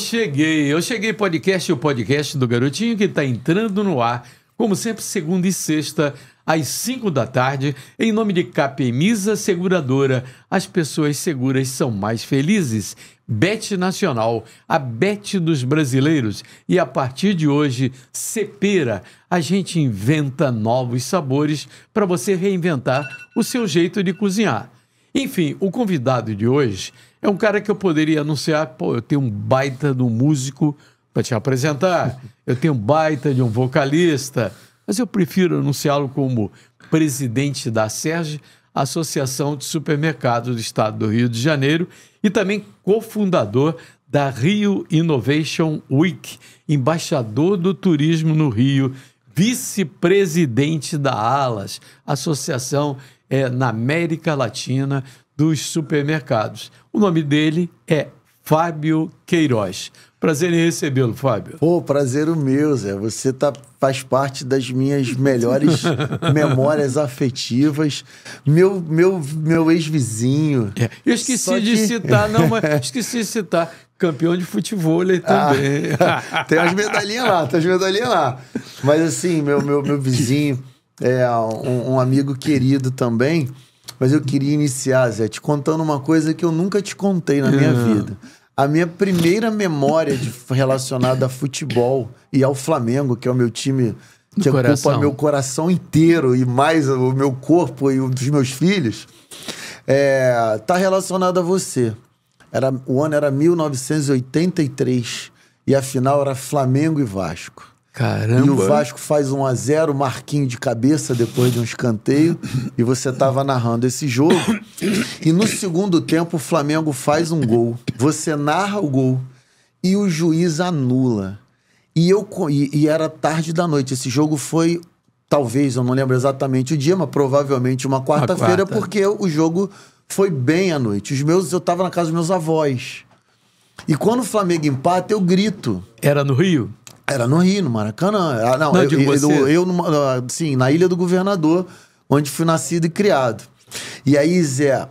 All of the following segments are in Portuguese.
cheguei, eu cheguei podcast, o podcast do Garotinho que está entrando no ar, como sempre, segunda e sexta, às 5 da tarde, em nome de Capemisa Seguradora. As pessoas seguras são mais felizes. Bet Nacional, a Bet dos brasileiros. E a partir de hoje, Cepera, a gente inventa novos sabores para você reinventar o seu jeito de cozinhar. Enfim, o convidado de hoje é um cara que eu poderia anunciar, pô, eu tenho um baita de um músico para te apresentar, eu tenho um baita de um vocalista, mas eu prefiro anunciá-lo como presidente da SERGE, Associação de Supermercados do Estado do Rio de Janeiro, e também cofundador da Rio Innovation Week, embaixador do turismo no Rio, vice-presidente da ALAS, Associação é, na América Latina dos Supermercados. O nome dele é Fábio Queiroz. Prazer em recebê-lo, Fábio. Pô, prazer é o meu, Zé. Você tá, faz parte das minhas melhores memórias afetivas. Meu meu meu ex-vizinho. É. Eu esqueci que... de citar, não, mas esqueci de citar. Campeão de futebol ah, também. Ah, tem as medalhinhas lá, tem as medalhinhas lá. Mas assim, meu, meu, meu vizinho, é um, um amigo querido também. Mas eu queria iniciar, Zé, te contando uma coisa que eu nunca te contei na minha ah. vida. A minha primeira memória de, relacionada a futebol e ao Flamengo, que é o meu time que Do ocupa coração. meu coração inteiro e mais o meu corpo e os dos meus filhos, é, tá relacionada a você. Era, o ano era 1983 e a final era Flamengo e Vasco. Caramba. E o Vasco faz 1 a 0 Marquinho de cabeça depois de um escanteio. e você estava narrando esse jogo. E no segundo tempo, o Flamengo faz um gol. Você narra o gol. E o juiz anula. E, eu, e, e era tarde da noite. Esse jogo foi, talvez, eu não lembro exatamente o dia, mas provavelmente uma quarta-feira, quarta. porque o jogo foi bem à noite. Os meus, eu estava na casa dos meus avós. E quando o Flamengo empata, eu grito. Era no Rio? Era no Rio, no Maracanã. Ah, não, não, eu, digo eu, você. eu, eu ah, sim, na Ilha do Governador, onde fui nascido e criado. E aí, Zé,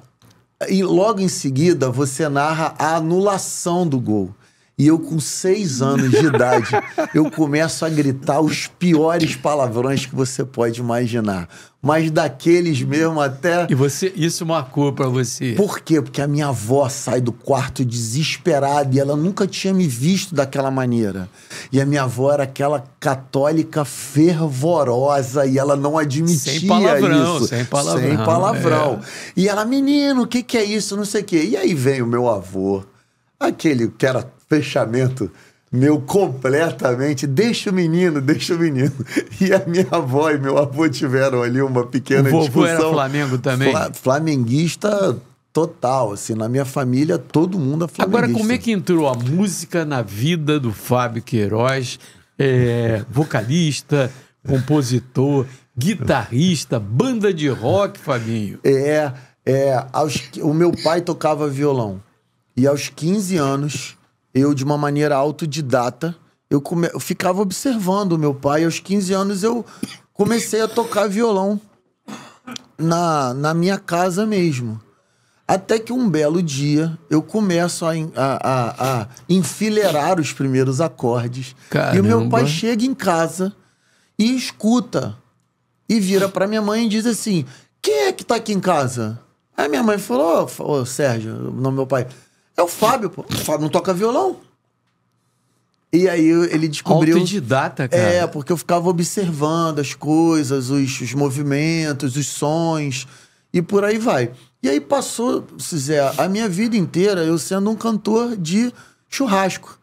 e logo em seguida você narra a anulação do gol. E eu, com seis anos de idade, eu começo a gritar os piores palavrões que você pode imaginar. Mas daqueles mesmo até. E você, isso marcou para você. Por quê? Porque a minha avó sai do quarto desesperada e ela nunca tinha me visto daquela maneira. E a minha avó era aquela católica fervorosa e ela não admitia sem palavrão, isso. Sem palavrão. Sem palavrão. É. E ela, menino, o que, que é isso? Não sei o quê. E aí vem o meu avô, aquele que era fechamento meu completamente, deixa o menino, deixa o menino. E a minha avó e meu avô tiveram ali uma pequena o vovô discussão. era Flamengo também? Fla flamenguista total, assim, na minha família todo mundo é flamenguista. Agora, como é que entrou a música na vida do Fábio Queiroz, é, vocalista, compositor, guitarrista, banda de rock, Fabinho? É, é aos, o meu pai tocava violão e aos 15 anos eu, de uma maneira autodidata, eu, come... eu ficava observando o meu pai. Aos 15 anos eu comecei a tocar violão na, na minha casa mesmo. Até que um belo dia eu começo a, a, a, a enfileirar os primeiros acordes. Caramba. E o meu pai chega em casa e escuta. E vira pra minha mãe e diz assim: Quem é que tá aqui em casa? Aí minha mãe falou: Ô, oh, Sérgio, o nome do meu pai, é o Fábio, pô. O Fábio não toca violão. E aí ele descobriu. Autodidata, cara. É, porque eu ficava observando as coisas, os, os movimentos, os sons e por aí vai. E aí passou, Zé, a minha vida inteira eu sendo um cantor de churrasco.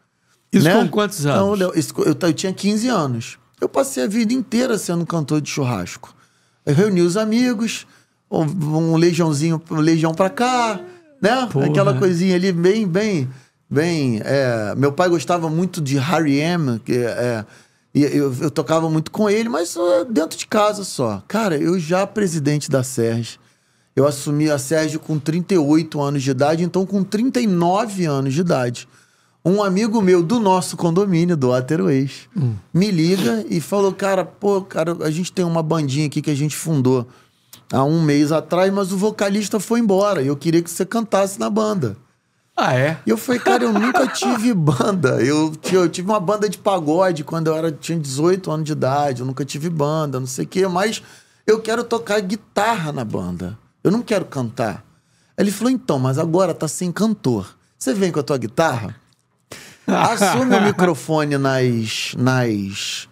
Isso né? com quantos então, anos? eu, eu, eu, tinha 15 anos. Eu passei a vida inteira sendo um cantor de churrasco. Eu reuni os amigos, um, um legiãozinho, um legião pra cá, né? Porra. Aquela coisinha ali bem, bem, bem. É, meu pai gostava muito de Harry M, que é, é eu, eu, tocava muito com ele, mas dentro de casa só. Cara, eu já presidente da Sérgio. Eu assumi a Sérgio com 38 anos de idade, então com 39 anos de idade. Um amigo meu do nosso condomínio, do Ateroês, hum. me liga e falou: Cara, pô, cara, a gente tem uma bandinha aqui que a gente fundou há um mês atrás, mas o vocalista foi embora e eu queria que você cantasse na banda. Ah, é? E eu falei, cara, eu nunca tive banda. Eu, eu tive uma banda de pagode quando eu era, tinha 18 anos de idade. Eu nunca tive banda, não sei o quê. Mas eu quero tocar guitarra na banda. Eu não quero cantar. ele falou, então, mas agora tá sem cantor. Você vem com a tua guitarra? Assume o microfone nas, nas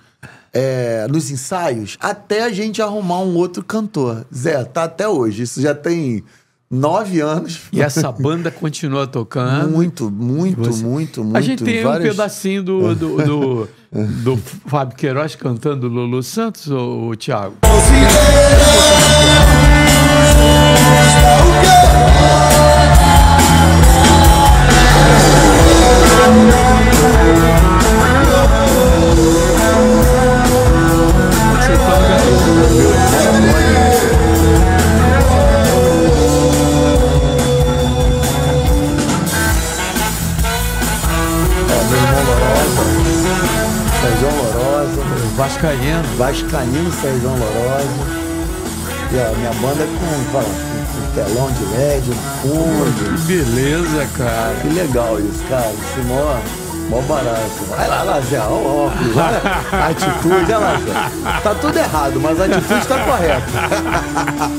é, nos ensaios, até a gente arrumar um outro cantor. Zé, tá até hoje. Isso já tem nove anos. E essa banda continua tocando. Muito, muito, você... muito, muito. A gente tem várias... um pedacinho do, do, do, do Fábio Queiroz cantando Lulu Santos, ou, ou Thiago? Vascaíno. Vascaíno, Sérgio Lourosa. E minha banda com, com, telão de LED, fundo. Que beleza, cara. Que legal isso, cara. Isso é mó, mó barato. Vai lá, Lazé, olha o óculos, a atitude, olha lá, Tá tudo errado, mas a atitude tá correta.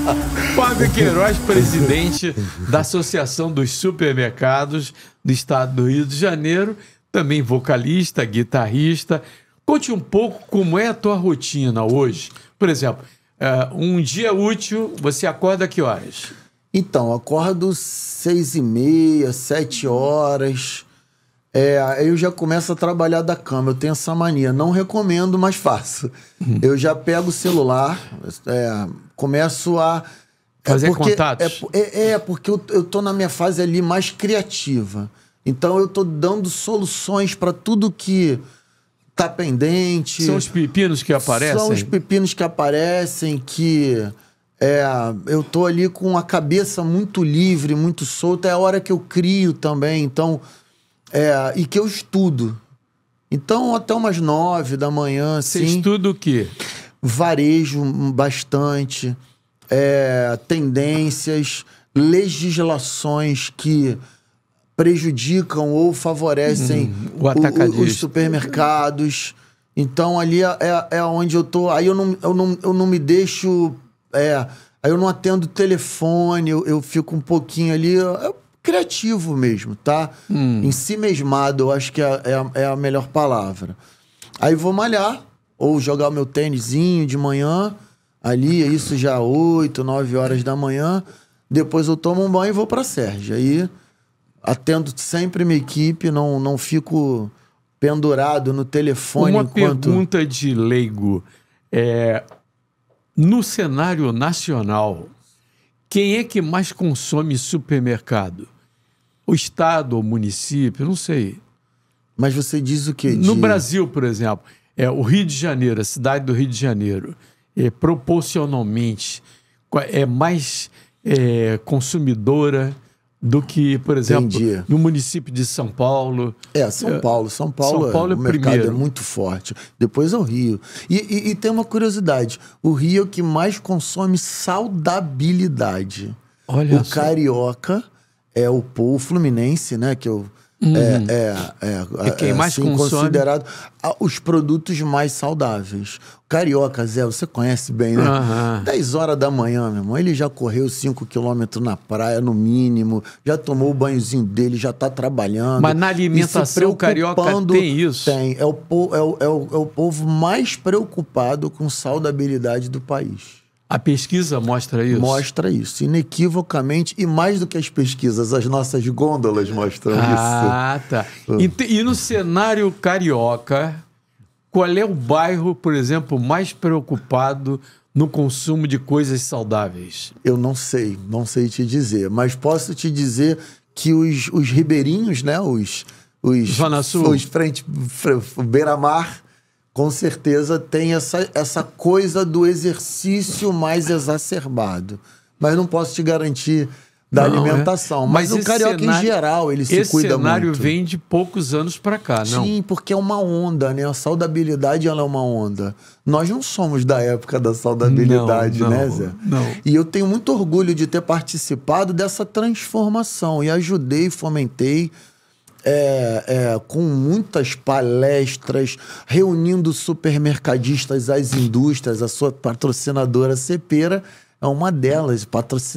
Fábio Queiroz, presidente da Associação dos Supermercados do Estado do Rio de Janeiro, também vocalista, guitarrista, Conte um pouco como é a tua rotina hoje. Por exemplo, eh, um dia útil, você acorda a que horas? Então, acordo seis e meia, sete horas. É, eu já começo a trabalhar da cama. Eu tenho essa mania. Não recomendo, mas faço. Uhum. Eu já pego o celular, é, começo a é fazer é porque, contatos. É, é, é porque eu, eu tô na minha fase ali mais criativa. Então eu tô dando soluções para tudo que tá pendente. São os pepinos que aparecem? São os pepinos que aparecem, que é, eu tô ali com a cabeça muito livre, muito solta. É a hora que eu crio também, então. É, e que eu estudo. Então, até umas nove da manhã, Você assim. Você estuda o quê? Varejo bastante, é, tendências, legislações que prejudicam ou favorecem hum, o o, os supermercados. Então ali é, é, é onde eu tô. Aí eu não, eu não, eu não me deixo. É, aí eu não atendo telefone, eu, eu fico um pouquinho ali. É criativo mesmo, tá? Hum. Em si mesmado, eu acho que é, é, a, é a melhor palavra. Aí vou malhar, ou jogar o meu tênisinho de manhã, ali, é isso já 8, 9 horas da manhã. Depois eu tomo um banho e vou pra Sérgio. Aí atendo sempre minha equipe, não, não fico pendurado no telefone. Uma enquanto... pergunta de leigo. É, no cenário nacional, quem é que mais consome supermercado? O Estado ou município? Não sei. Mas você diz o que De... No Brasil, por exemplo, é, o Rio de Janeiro, a cidade do Rio de Janeiro, é, proporcionalmente, é mais é, consumidora do que, por exemplo, Entendi. no município de São Paulo. É, São é, Paulo. São Paulo, São é, Paulo é, o mercado é primeiro. é muito forte. Depois é o Rio. E, e, e, tem uma curiosidade: o Rio é o que mais consome saudabilidade. Olha o só. carioca é o povo fluminense, né? Que eu Uhum. É, é, é, é, quem mais assim, consome... considerado os produtos mais saudáveis. Carioca, Zé, você conhece bem, né? Uhum. 10 horas da manhã, meu irmão, ele já correu 5 quilômetros na praia, no mínimo, já tomou o banhozinho dele, já tá trabalhando. Mas na alimentação carioca tem isso? Tem. É o, é, o, é, o, é o povo mais preocupado com saudabilidade do país. A pesquisa mostra isso? Mostra isso, inequivocamente, e mais do que as pesquisas, as nossas gôndolas mostram ah, isso. Ah, tá. E, e, no cenário carioca, qual é o bairro, por exemplo, mais preocupado no consumo de coisas saudáveis? Eu não sei, não sei te dizer, mas posso te dizer que os, os ribeirinhos, né, os... Os, Zona Sul. os frente, beira-mar, com certeza tem essa, essa coisa do exercício mais exacerbado. Mas não posso te garantir da não, é. alimentação. É. Mas, mas, o carioca cenário, em geral, ele se cuida muito. Esse cenário vem de poucos anos para cá, não? Sim, porque é uma onda, né? A saudabilidade ela é uma onda. Nós não somos da época da saudabilidade, não, né, não, né, Zé? Não. E eu tenho muito orgulho de ter participado dessa transformação e ajudei, fomentei é, é, com muitas palestras, reunindo supermercadistas, as indústrias, a sua patrocinadora Cepera é uma delas,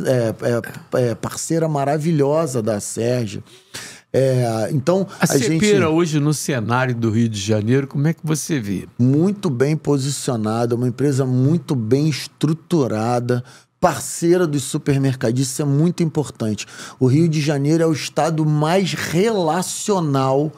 é, é, é, parceira maravilhosa da Sérgio. É, então a, a hoje no cenário do Rio de Janeiro, como é que você vê? Muito bem posicionada, uma empresa muito bem estruturada, parceira dos supermercadistas, é muito importante. O Rio de Janeiro é o estado mais relacional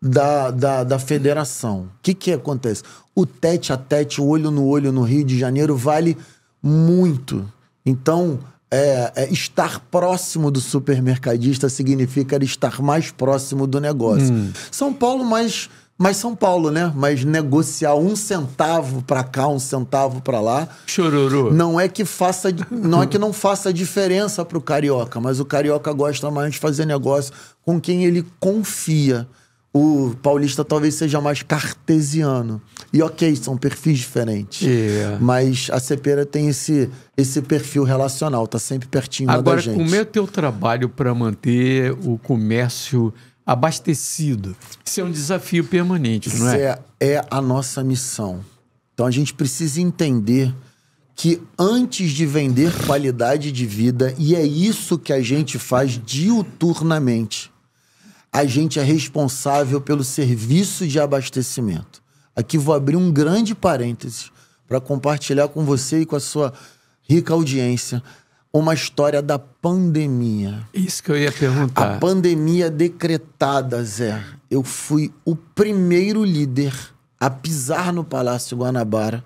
da, da, da federação. O que, que acontece? O tete a tete, o olho no olho no Rio de Janeiro vale muito. Então, é, é, estar próximo do supermercadista significa estar mais próximo do negócio. Hum. São Paulo, mais mas São Paulo, né? Mas negociar um centavo para cá, um centavo para lá. Chororô. Não é que faça, não é que não faça diferença para o carioca, mas o carioca gosta mais de fazer negócio com quem ele confia. O paulista talvez seja mais cartesiano. E ok, são perfis diferentes. Yeah. É. Mas a Cepera tem esse, esse perfil relacional, tá sempre pertinho Agora, da gente. Agora, como é o teu trabalho para manter o comércio abastecido. Isso é um desafio permanente, não é? é? É a nossa missão. Então a gente precisa entender que antes de vender qualidade de vida, e é isso que a gente faz diuturnamente, a gente é responsável pelo serviço de abastecimento. Aqui vou abrir um grande parênteses para compartilhar com você e com a sua rica audiência uma história da pandemia. Isso que eu ia perguntar. A pandemia decretada, Zé. Eu fui o primeiro líder a pisar no Palácio Guanabara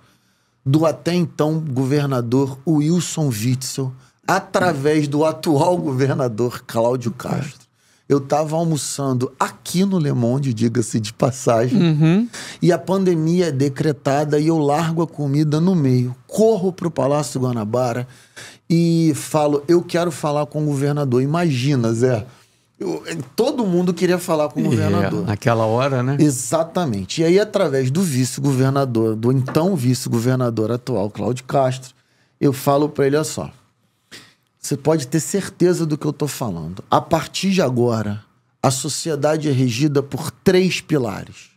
do até então governador Wilson Witzel, através do atual governador Cláudio Castro. Eu estava almoçando aqui no Le Monde, diga-se de passagem, uhum. e a pandemia é decretada e eu largo a comida no meio, corro para o Palácio Guanabara e falo, eu quero falar com o governador. Imagina, Zé. Eu, eh, todo mundo queria falar com o é, governador. É, naquela hora, né? Exatamente. E aí, através do vice-governador, do então vice-governador atual, Cláudio Castro, eu falo para ele: olha só, você pode ter certeza do que eu estou falando. A partir de agora, a sociedade é regida por três pilares: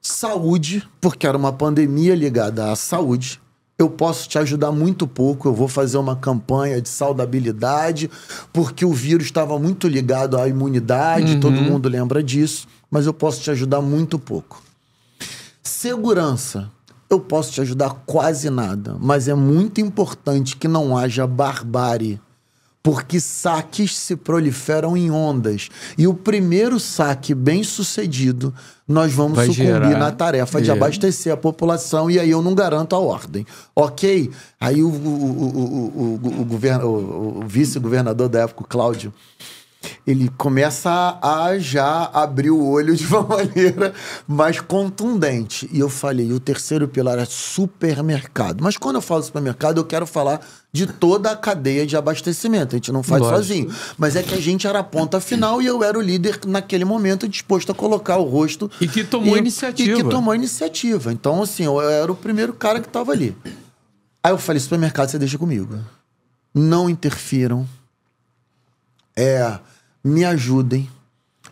saúde, porque era uma pandemia ligada à saúde, eu posso te ajudar muito pouco, eu vou fazer uma campanha de saudabilidade, porque o vírus estava muito ligado à imunidade, uhum. todo mundo lembra disso, mas eu posso te ajudar muito pouco. Segurança. Eu posso te ajudar quase nada, mas é muito importante que não haja barbárie porque saques se proliferam em ondas. E o primeiro saque bem sucedido, nós vamos Vai sucumbir gerar. na tarefa de é. abastecer a população e aí eu não garanto a ordem. Ok? Aí o, o, o, o, o, o, o vice-governador da época, o Cláudio, ele começa a já abrir o olho de uma maneira mais contundente. E eu falei, o terceiro pilar é supermercado. Mas quando eu falo supermercado, eu quero falar de toda a cadeia de abastecimento. A gente não faz Lógico. sozinho. Mas é que a gente era a ponta final e eu era o líder naquele momento disposto a colocar o rosto. E que tomou e, iniciativa. E que tomou iniciativa. Então, assim, eu era o primeiro cara que estava ali. Aí eu falei, supermercado, você deixa comigo. Não interfiram é me ajudem.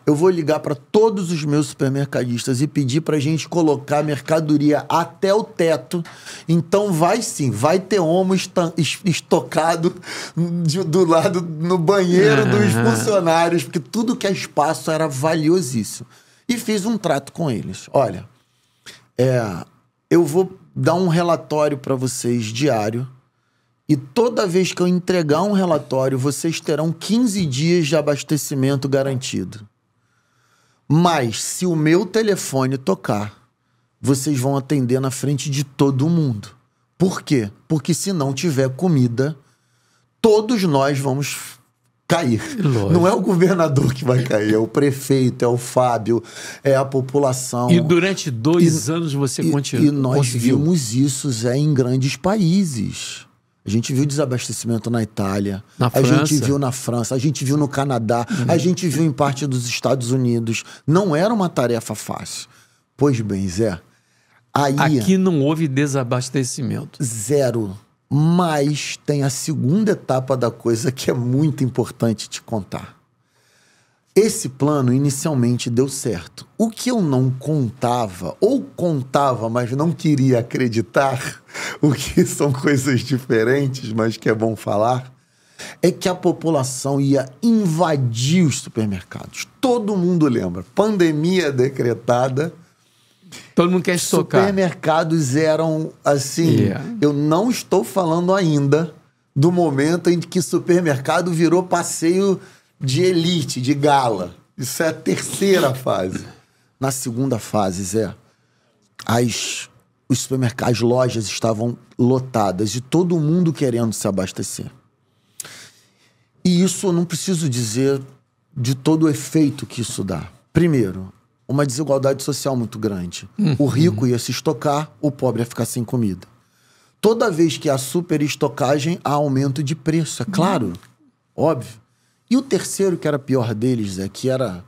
Eu vou ligar para todos os meus supermercadistas e pedir para a gente colocar mercadoria até o teto. Então vai sim, vai ter homo estocado de, do lado no banheiro uhum. dos funcionários, porque tudo que é espaço era valiosíssimo. E fiz um trato com eles. Olha, é, eu vou dar um relatório para vocês diário e toda vez que eu entregar um relatório, vocês terão 15 dias de abastecimento garantido. Mas se o meu telefone tocar, vocês vão atender na frente de todo mundo. Por quê? Porque se não tiver comida, todos nós vamos cair. Lógico. Não é o governador que vai cair, é o prefeito, é o Fábio, é a população. E durante dois e, anos você e, continua. E nós conseguiu. vimos isso, Zé, em grandes países. A gente viu desabastecimento na Itália, na a França. gente viu na França, a gente viu no Canadá, uhum. a gente viu em parte dos Estados Unidos. Não era uma tarefa fácil. Pois bem, Zé, aí. Aqui não houve desabastecimento. Zero. Mas tem a segunda etapa da coisa que é muito importante te contar. Esse plano inicialmente deu certo. O que eu não contava, ou contava, mas não queria acreditar o que são coisas diferentes, mas que é bom falar, é que a população ia invadir os supermercados. Todo mundo lembra. Pandemia decretada. Todo mundo quer estocar. Supermercados eram assim. Yeah. Eu não estou falando ainda do momento em que supermercado virou passeio de elite, de gala. Isso é a terceira fase. Na segunda fase, Zé, as os supermercados, as lojas estavam lotadas e todo mundo querendo se abastecer. E isso eu não preciso dizer de todo o efeito que isso dá. Primeiro, uma desigualdade social muito grande. Uhum. O rico ia se estocar, o pobre ia ficar sem comida. Toda vez que há superestocagem, há aumento de preço, é claro. Uhum. Óbvio. E o terceiro, que era pior deles, é que era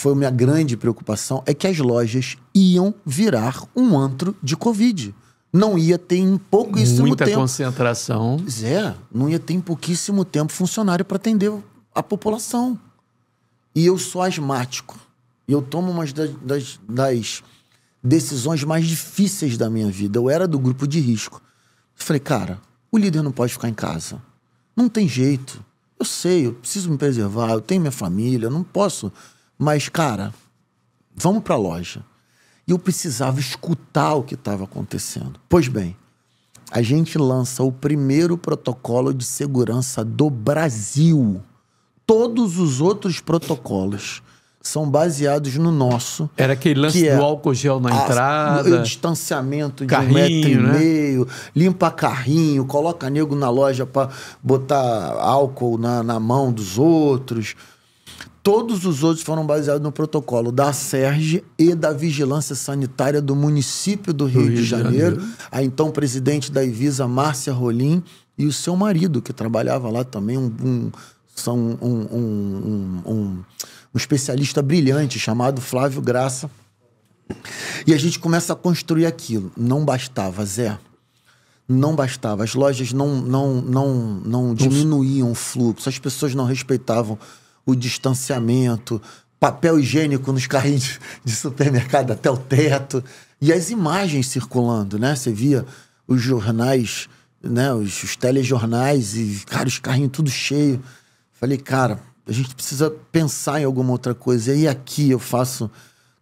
foi minha grande preocupação, é que as lojas iam virar um antro de Covid. Não ia ter em pouquíssimo Muita tempo. Muita concentração. Zé, não ia ter em pouquíssimo tempo funcionário para atender a população. E eu sou asmático. E eu tomo umas das, das, das decisões mais difíceis da minha vida. Eu era do grupo de risco. Falei, cara, o líder não pode ficar em casa. Não tem jeito. Eu sei, eu preciso me preservar, eu tenho minha família, eu não posso mas, cara, vamos para a loja. E eu precisava escutar o que estava acontecendo. Pois bem, a gente lança o primeiro protocolo de segurança do Brasil. Todos os outros protocolos são baseados no nosso. Era aquele lance é do álcool gel na a, entrada. O distanciamento de carrinho, um metro e né? meio, limpa carrinho, coloca nego na loja para botar álcool na, na mão dos outros. Todos os outros foram baseados no protocolo da SERGE e da Vigilância Sanitária do município do Rio, do Rio de, Janeiro, de Janeiro, a então presidente da Ivisa, Márcia Rolim, e o seu marido, que trabalhava lá também, um, um são um, um, um, um especialista brilhante chamado Flávio Graça. E a gente começa a construir aquilo. Não bastava, Zé não bastava. As lojas não, não, não, não diminuíam o fluxo, as pessoas não respeitavam o distanciamento, papel higiênico nos carrinhos de supermercado até o teto, e as imagens circulando, né? Você via os jornais, né? Os, os telejornais e, cara, os carrinhos tudo cheio. Falei, cara, a gente precisa pensar em alguma outra coisa. E aí aqui eu faço.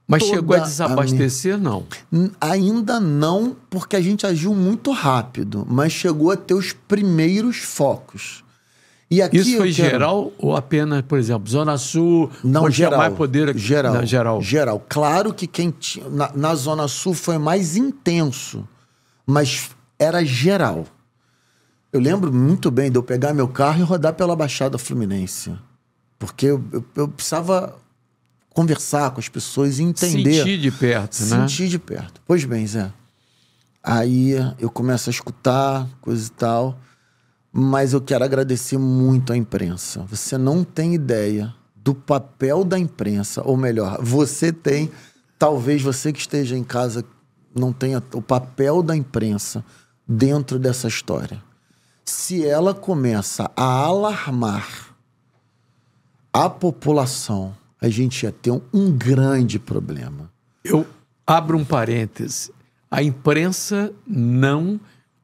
Mas chegou a desabastecer, a minha... não? Ainda não, porque a gente agiu muito rápido, mas chegou a ter os primeiros focos. Isso foi quero... geral ou apenas, por exemplo, Zona Sul? Não, geral. Mais poder aqui, geral, na geral. Geral. Claro que quem tinha na, na Zona Sul foi mais intenso, mas era geral. Eu lembro muito bem de eu pegar meu carro e rodar pela Baixada Fluminense. Porque eu, eu, eu precisava conversar com as pessoas e entender. Sentir de perto, sentir né? Sentir de perto. Pois bem, Zé. Aí eu começo a escutar, coisa e tal. Mas eu quero agradecer muito à imprensa. Você não tem ideia do papel da imprensa, ou melhor, você tem, talvez você que esteja em casa não tenha o papel da imprensa dentro dessa história. Se ela começa a alarmar a população, a gente ia ter um, um grande problema. Eu abro um parêntese. A imprensa não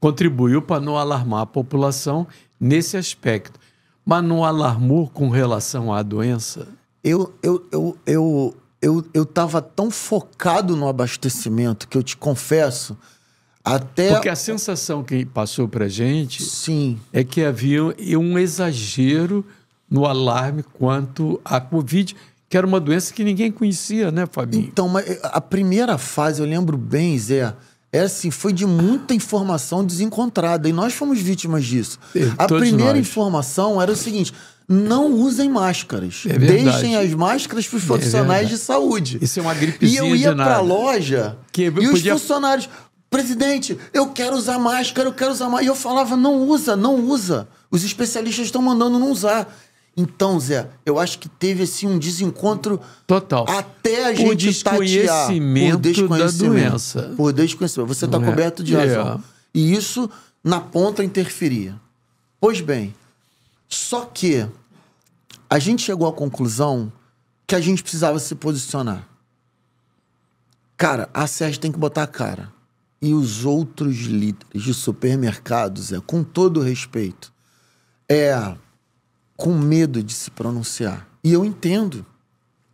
contribuiu para não alarmar a população nesse aspecto. Mas não alarmou com relação à doença? Eu eu eu eu eu estava tão focado no abastecimento que eu te confesso até porque a sensação que passou para gente sim é que havia um exagero no alarme quanto à covid que era uma doença que ninguém conhecia né Fabinho então eh, a primeira fase eu lembro bem Zé é assim, foi de muita informação desencontrada e nós fomos vítimas disso. É, a primeira nós. informação era o seguinte: não usem máscaras. É Deixem as máscaras para os é profissionais é de saúde. Isso é uma gripezinha. E eu ia para a loja que e os funcionários, presidente, eu quero usar máscara, eu quero usar máscara. E eu falava: não usa, não usa. Os especialistas estão mandando não usar. Então, Zé, eu acho que teve assim um desencontro total. Até a gente por desconhecimento, por desconhecimento da doença. Por desconhecimento. Você está é. Né? coberto de razão. É. E isso na ponta interferia. Pois bem, só que a gente chegou à conclusão que a gente precisava se posicionar. Cara, a Sérgio tem que botar a cara. E os outros líderes de supermercados, é, com todo respeito, é com medo de se pronunciar. E eu entendo.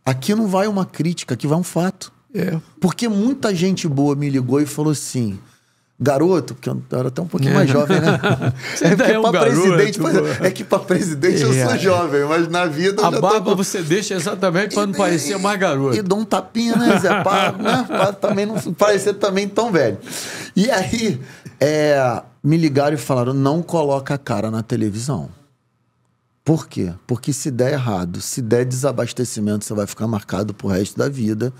Aqui não vai uma crítica, aqui vai um fato. É. Porque muita gente boa me ligou e falou assim: garoto, porque eu era até um pouquinho é. mais jovem, né? É você é, é, um pra garoto, presidente, é que para presidente é. eu sou é. jovem, mas na vida. A barba tô... você deixa exatamente para não parecer mais garoto. E dou um tapinha, né, Zé? Para, né? também não parecer também tão velho. E aí, é, me ligaram e falaram: não coloca a cara na televisão. Por quê? Porque se der errado, se der desabastecimento, você vai ficar marcado pro resto da vida.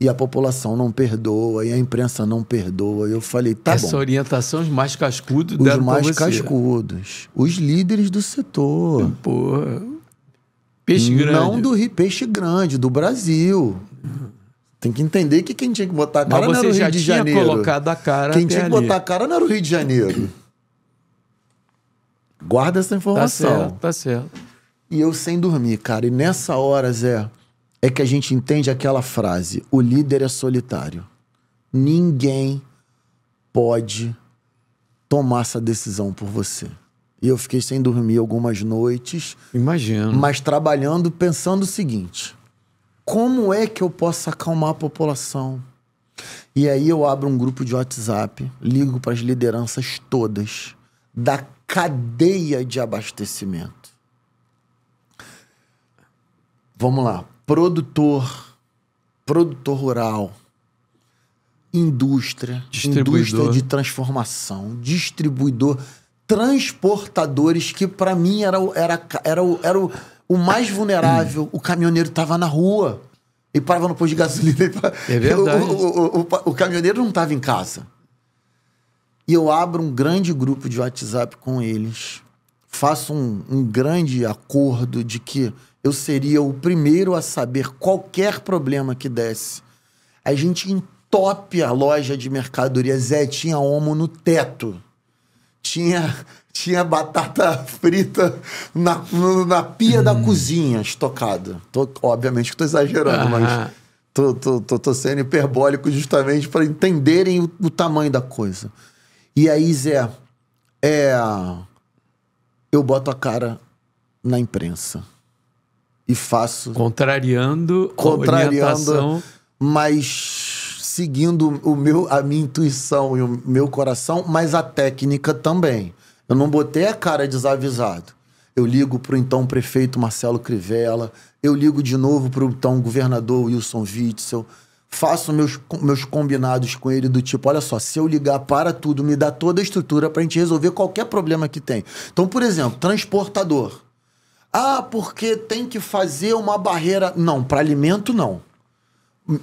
E a população não perdoa, e a imprensa não perdoa. Eu falei, tá Essa bom. Essa orientação, os mais cascudos Os mais cascudos. Os líderes do setor. Porra. Peixe grande. Não do Rio, peixe grande, do Brasil. Tem que entender que quem tinha que botar a cara Mas não era o Rio de Janeiro. Você colocado a cara Quem tinha que botar a cara não era o Rio de Janeiro. Guarda essa tá informação. Tá certo, tá certo. E eu sem dormir, cara. E nessa hora, Zé, é que a gente entende aquela frase: o líder é solitário. Ninguém pode tomar essa decisão por você. E eu fiquei sem dormir algumas noites. Imagino. Mas trabalhando, pensando o seguinte: como é que eu posso acalmar a população? E aí eu abro um grupo de WhatsApp, ligo para as lideranças todas da cadeia de abastecimento. Vamos lá, produtor, produtor rural, indústria, indústria de transformação, distribuidor, transportadores, que para mim era, era, era, o, era o, o mais vulnerável. O caminhoneiro estava na rua e parava no posto de gasolina. É verdade. O, o, o, o, o caminhoneiro não estava em casa e eu abro um grande grupo de WhatsApp com eles, faço um, um grande acordo de que eu seria o primeiro a saber qualquer problema que desse. A gente entope a loja de mercadorias, Zé tinha homo no teto. Tinha tinha batata frita na, na pia hum. da cozinha estocada. Tô, obviamente que estou exagerando, mas tô, tô, tô, tô, sendo hiperbólico justamente para entenderem o, o tamanho da coisa. E aí, Zé, é, eu boto a cara na imprensa e faço. Contrariando, contrariando orientação. mas seguindo o meu, a minha intuição e o meu coração, mas a técnica também. Eu não botei a cara desavisado. Eu ligo para o então prefeito Marcelo Crivella, eu ligo de novo para o então governador Wilson Witzel faço meus, meus combinados com ele do tipo, olha só, se eu ligar para tudo, me dá toda a estrutura para a gente resolver qualquer problema que tem. Então, por exemplo, transportador. Ah, porque tem que fazer uma barreira. Não, para alimento não.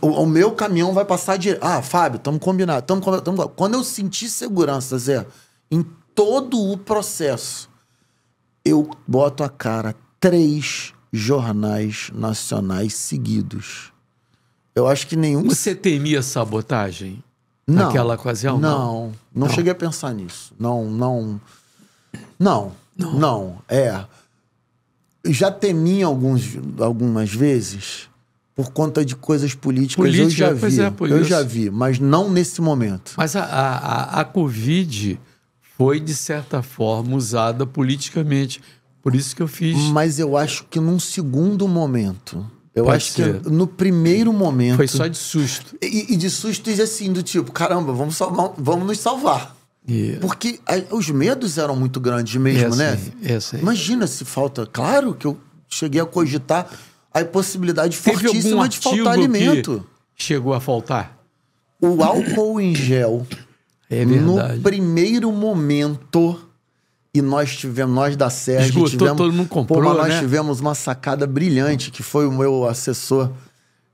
O, o, meu caminhão vai passar de. Ah, Fábio, estamos combinados. Tamo, combinado, tamo, Quando eu sentir segurança, Zé, em todo o processo, eu boto a cara três jornais nacionais seguidos eu acho que nenhum. Você temia sabotagem? Não, naquela ocasião? Não, não, não, cheguei a pensar nisso. Não, não. Não, não. não é. Já temia alguns, algumas vezes por conta de coisas políticas. Política, eu já vi. É, eu já vi, mas não nesse momento. Mas a, a, a Covid foi, de certa forma, usada politicamente. Por isso que eu fiz. Mas eu acho que num segundo momento. Eu Pode acho ser. que no primeiro momento. Foi só de susto. E, e de susto e assim, do tipo, caramba, vamos, salvar, vamos nos salvar. Yeah. Porque a, os medos eram muito grandes mesmo, é, né? É, Imagina se falta. Claro que eu cheguei a cogitar a possibilidade Teve fortíssima de faltar alimento. chegou a faltar? O álcool em gel. É verdade. No primeiro momento e nós tivemos, nós da Sérgio Esgotou, tivemos, todo mundo comprou, pô, nós né? tivemos uma sacada brilhante, que foi o meu assessor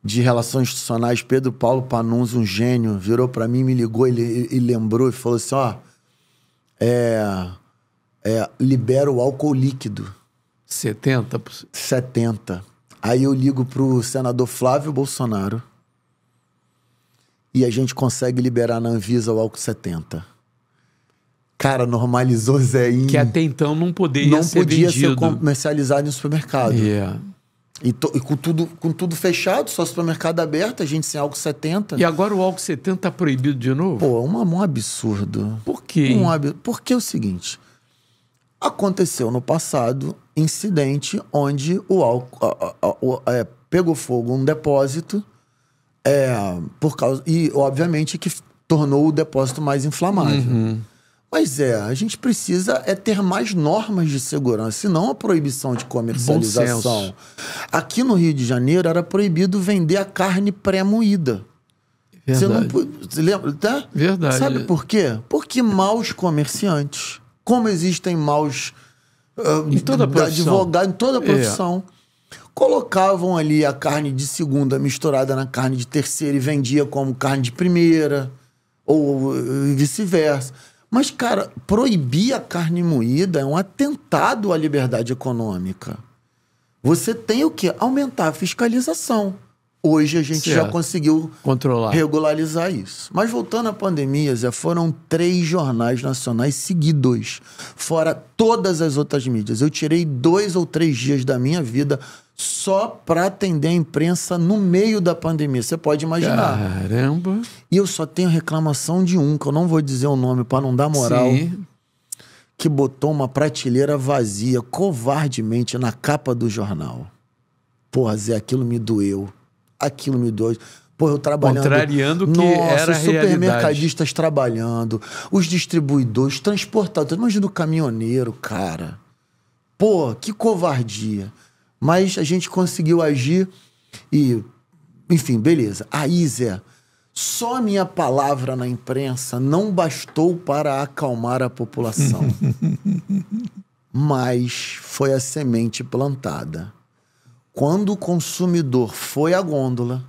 de relações institucionais, Pedro Paulo Panunzi, um gênio, virou para mim, me ligou ele, lembrou e falou assim, ó, é, é, libera o álcool líquido. 70%? 70%. Aí eu ligo pro senador Flávio Bolsonaro e a gente consegue liberar na Anvisa o álcool 70%. Cara, normalizou In, Que até então não poderia não ser podia vendido. ser comercializado em supermercado. Yeah. É. E, to, e, com, tudo, com tudo fechado, só supermercado aberto, a gente sem álcool 70. E agora o álcool 70 tá proibido de novo? Pô, é um, um absurdo. Por quê? Um Porque é o seguinte: aconteceu no passado incidente onde o álcool a, a, a, é, pegou fogo um depósito, é, por causa. E, obviamente, que tornou o depósito mais inflamável. Uhum. Mas é, a gente precisa é ter mais normas de segurança, e não a proibição de comercialização. Aqui no Rio de Janeiro era proibido vender a carne pré-moída. Você não você lembra, tá? Verdade. Sabe por quê? Porque maus comerciantes, como existem maus uh, ah, toda advogados em toda a profissão, é. colocavam ali a carne de segunda misturada na carne de terceira e vendia como carne de primeira ou eh, vice-versa. Mas, cara, proibir a carne moída é um atentado à liberdade econômica. Você tem o quê? Aumentar a fiscalização. Hoje a gente certo. já conseguiu Controlar. regularizar isso. Mas voltando à pandemia, Zé, foram três jornais nacionais seguidos, fora todas as outras mídias. Eu tirei dois ou três dias da minha vida só para atender a imprensa no meio da pandemia. Você pode imaginar. Caramba! E eu só tenho reclamação de um, que eu não vou dizer o nome para não dar moral. Sim. Que botou uma prateleira vazia, covardemente, na capa do jornal. Porra, Zé, aquilo me doeu. Aquilo me doeu. Porra, eu trabalhando. Contrariando que Nossa, era os supermercadistas trabalhando, os distribuidores, os transportadores. Imagina o caminhoneiro, cara. Pô, que covardia. Mas a gente conseguiu agir e, enfim, beleza. Aí, Zé, só minha palavra na imprensa não bastou para acalmar a população. Mas foi a semente plantada. Quando o consumidor foi à gôndola,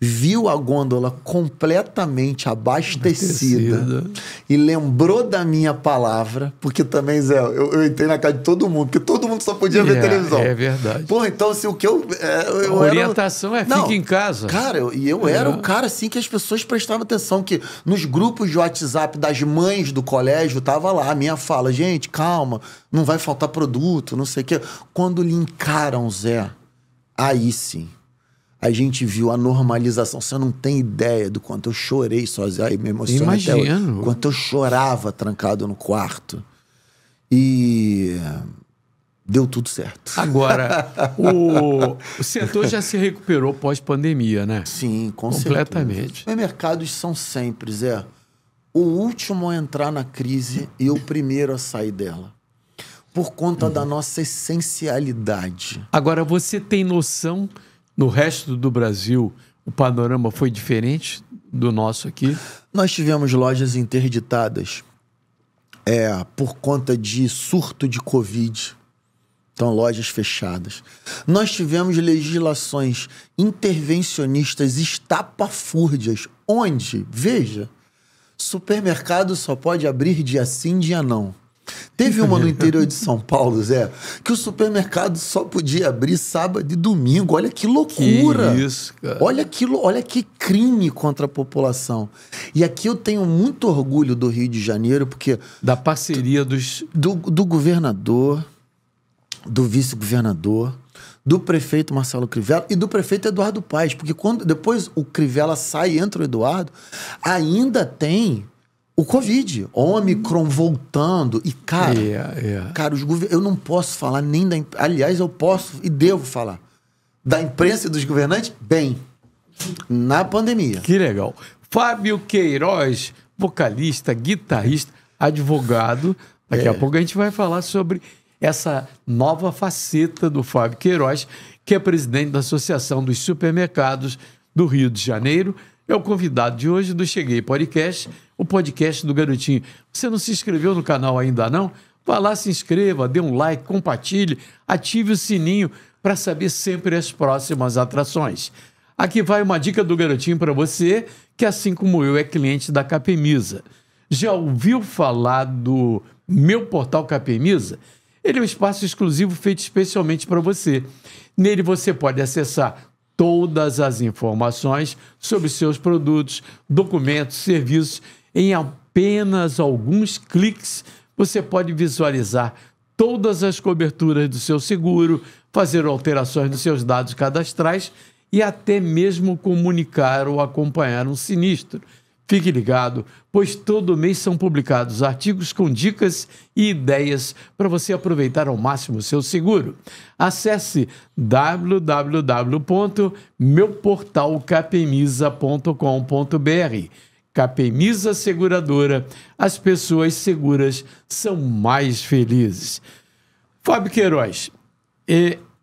viu a gôndola completamente abastecida, abastecida, e lembrou da minha palavra, porque também, Zé, eu, eu entrei na casa de todo mundo, porque todo mundo só podia é, ver televisão. É verdade. Pô, então assim, o que eu. É, eu orientação era... é não, fica em casa. Cara, e eu, eu, é. era o cara assim que as pessoas prestavam atenção, que nos grupos de WhatsApp das mães do colégio tava lá a minha fala, gente, calma, não vai faltar produto, não sei o quê. Quando linkaram, Zé, aí sim a gente viu a normalização. Você não tem ideia do quanto eu chorei sozinho. Aí me emocionei Imagino. até o quanto eu chorava trancado no quarto. E deu tudo certo. Agora, o, o setor já se recuperou pós-pandemia, né? Sim, com completamente. Certeza. Os mercados são sempre, Zé, o último a entrar na crise e o primeiro a sair dela por conta uhum. da nossa essencialidade. Agora, você tem noção no resto do Brasil, o panorama foi diferente do nosso aqui? Nós tivemos lojas interditadas é, por conta de surto de Covid. Então, lojas fechadas. Nós tivemos legislações intervencionistas estapafúrdias, onde, veja, supermercado só pode abrir dia sim, dia não. Teve uma no interior de São Paulo, Zé, que o supermercado só podia abrir sábado e domingo. Olha que loucura! Que isso, cara. Olha que, olha que crime contra a população. E aqui eu tenho muito orgulho do Rio de Janeiro, porque. Da parceria dos. Do, do governador, do vice-governador, do prefeito Marcelo Crivella e do prefeito Eduardo Paes. Porque quando depois o Crivella sai e entra o Eduardo, ainda tem o Covid, Omicron voltando. E, cara, yeah, é, yeah. É. cara, os eu não posso falar nem da. Aliás, eu posso e devo falar. Da imprensa e dos governantes, bem. Na pandemia. Que legal. Fábio Queiroz, vocalista, guitarrista, advogado. Daqui é. a pouco a gente vai falar sobre essa nova faceta do Fábio Queiroz, que é presidente da Associação dos Supermercados do Rio de Janeiro. É o convidado de hoje do Cheguei Podcast o podcast do Garotinho. Você não se inscreveu no canal ainda não? Vá lá, se inscreva, dê um like, compartilhe, ative o sininho para saber sempre as próximas atrações. Aqui vai uma dica do Garotinho para você, que assim como eu é cliente da Capemisa. Já ouviu falar do meu portal Capemisa? Ele é um espaço exclusivo feito especialmente para você. Nele você pode acessar todas as informações sobre seus produtos, documentos, serviços em apenas alguns cliques, você pode visualizar todas as coberturas do seu seguro, fazer alterações nos seus dados cadastrais e até mesmo comunicar ou acompanhar um sinistro. Fique ligado, pois todo mês são publicados artigos com dicas e ideias para você aproveitar ao máximo o seu seguro. Acesse www.meuportalcapemisa.com.br Capemisa Seguradora, as pessoas seguras são mais felizes. Fábio Queiroz,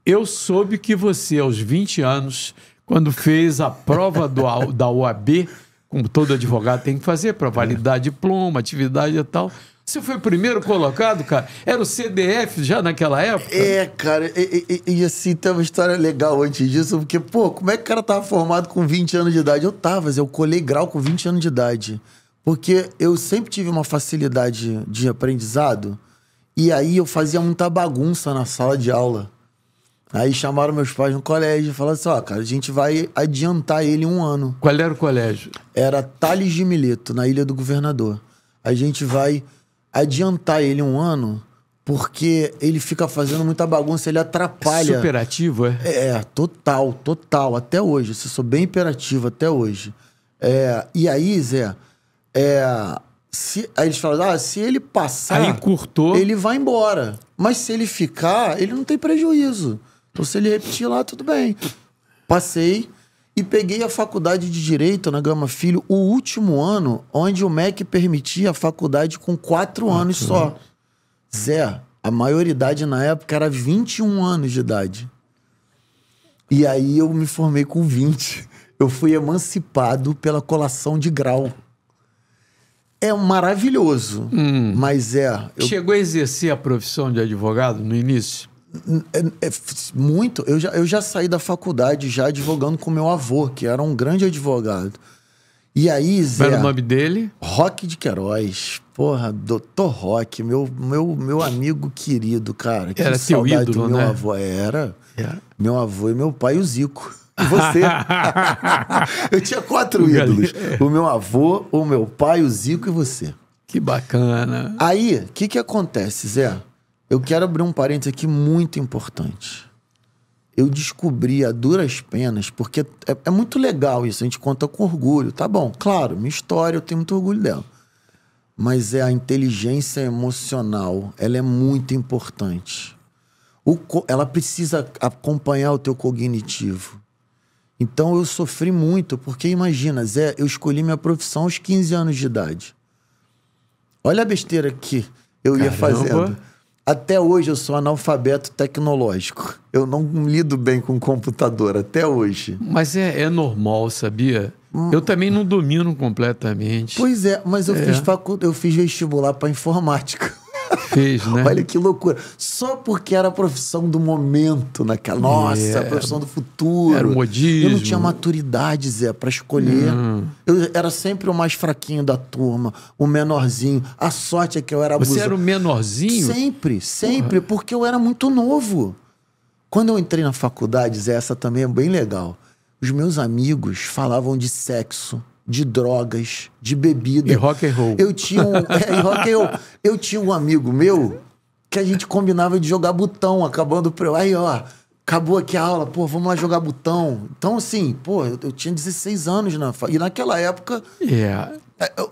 eu soube que você, aos 20 anos, quando fez a prova do, da OAB, como todo advogado tem que fazer, para validar diploma, atividade e tal, você foi o primeiro colocado, cara? Era o CDF já naquela época? É, cara, e, e, e, assim, tem uma história legal antes disso, porque, pô, como é que o cara tava formado com 20 anos de idade? Eu tava, eu colei grau com 20 anos de idade. Porque eu sempre tive uma facilidade de aprendizado, e aí eu fazia muita bagunça na sala de aula. Aí chamaram meus pais no colégio e falaram assim: ó, oh, cara, a gente vai adiantar ele um ano. Qual era o colégio? Era Tales de Mileto, na Ilha do Governador. A gente vai adiantar ele um ano, porque ele fica fazendo muita bagunça, ele atrapalha. superativo, é? É, total, total, até hoje. Eu sou bem imperativo até hoje. É, e aí, Zé, é, se, aí eles falam, ah, se ele passar, aí curtou. ele vai embora. Mas se ele ficar, ele não tem prejuízo. Então, se ele repetir lá, tudo bem. Passei, e peguei a faculdade de Direito na Gama Filho, o último ano, onde o MEC permitia a faculdade com quatro ah, anos só. Né? Zé, a maioridade na época era 21 anos de idade. E aí eu me formei com 20. Eu fui emancipado pela colação de grau. É maravilhoso, hum. mas é. Eu... Chegou a exercer a profissão de advogado no início? É, é, muito. Eu já, eu já saí da faculdade já advogando com meu avô, que era um grande advogado. E aí, Zé. Qual era o nome dele? Rock de Queiroz. Porra, doutor Rock, meu, meu, meu amigo querido, cara. Que era seu ídolo, meu né? avô. Era. Yeah. É. Meu avô e meu pai, o Zico. E você. eu tinha quatro o ídolos. O meu avô, o meu pai, o Zico e você. Que bacana. Aí, o que que acontece, Zé? Eu quero abrir um parênteses aqui muito importante. Eu descobri a duras penas, porque é, é, muito legal isso, a gente conta com orgulho. Tá bom, claro, minha história, eu tenho muito orgulho dela. Mas é a inteligência emocional, ela é muito importante. O, ela precisa acompanhar o teu cognitivo. Então eu sofri muito, porque imagina, Zé, eu escolhi minha profissão aos 15 anos de idade. Olha a besteira que eu Caramba. ia fazendo até hoje eu sou analfabeto tecnológico. Eu não lido bem com computador, até hoje. Mas é, é normal, sabia? Hum. Eu também não domino completamente. Pois é, mas eu, é. Fiz, facu... eu fiz vestibular para informática fez, né? Olha que loucura. Só porque era a profissão do momento naquela. Nossa, yeah. É. a profissão do futuro. Era o modismo. Eu não tinha maturidade, Zé, para escolher. Hum. Eu era sempre o mais fraquinho da turma, o menorzinho. A sorte é que eu era abusado. Você era o menorzinho? Sempre, sempre, Porra. porque eu era muito novo. Quando eu entrei na faculdade, Zé, essa também é bem legal. Os meus amigos falavam de sexo de drogas, de bebida. E rock and roll. Eu tinha um, é, rock and roll. Eu tinha um amigo meu que a gente combinava de jogar botão, acabando o preu. Aí, ó, acabou aqui a aula, pô, vamos lá jogar botão. Então, assim, pô, eu, eu tinha 16 anos, na e naquela época... Yeah.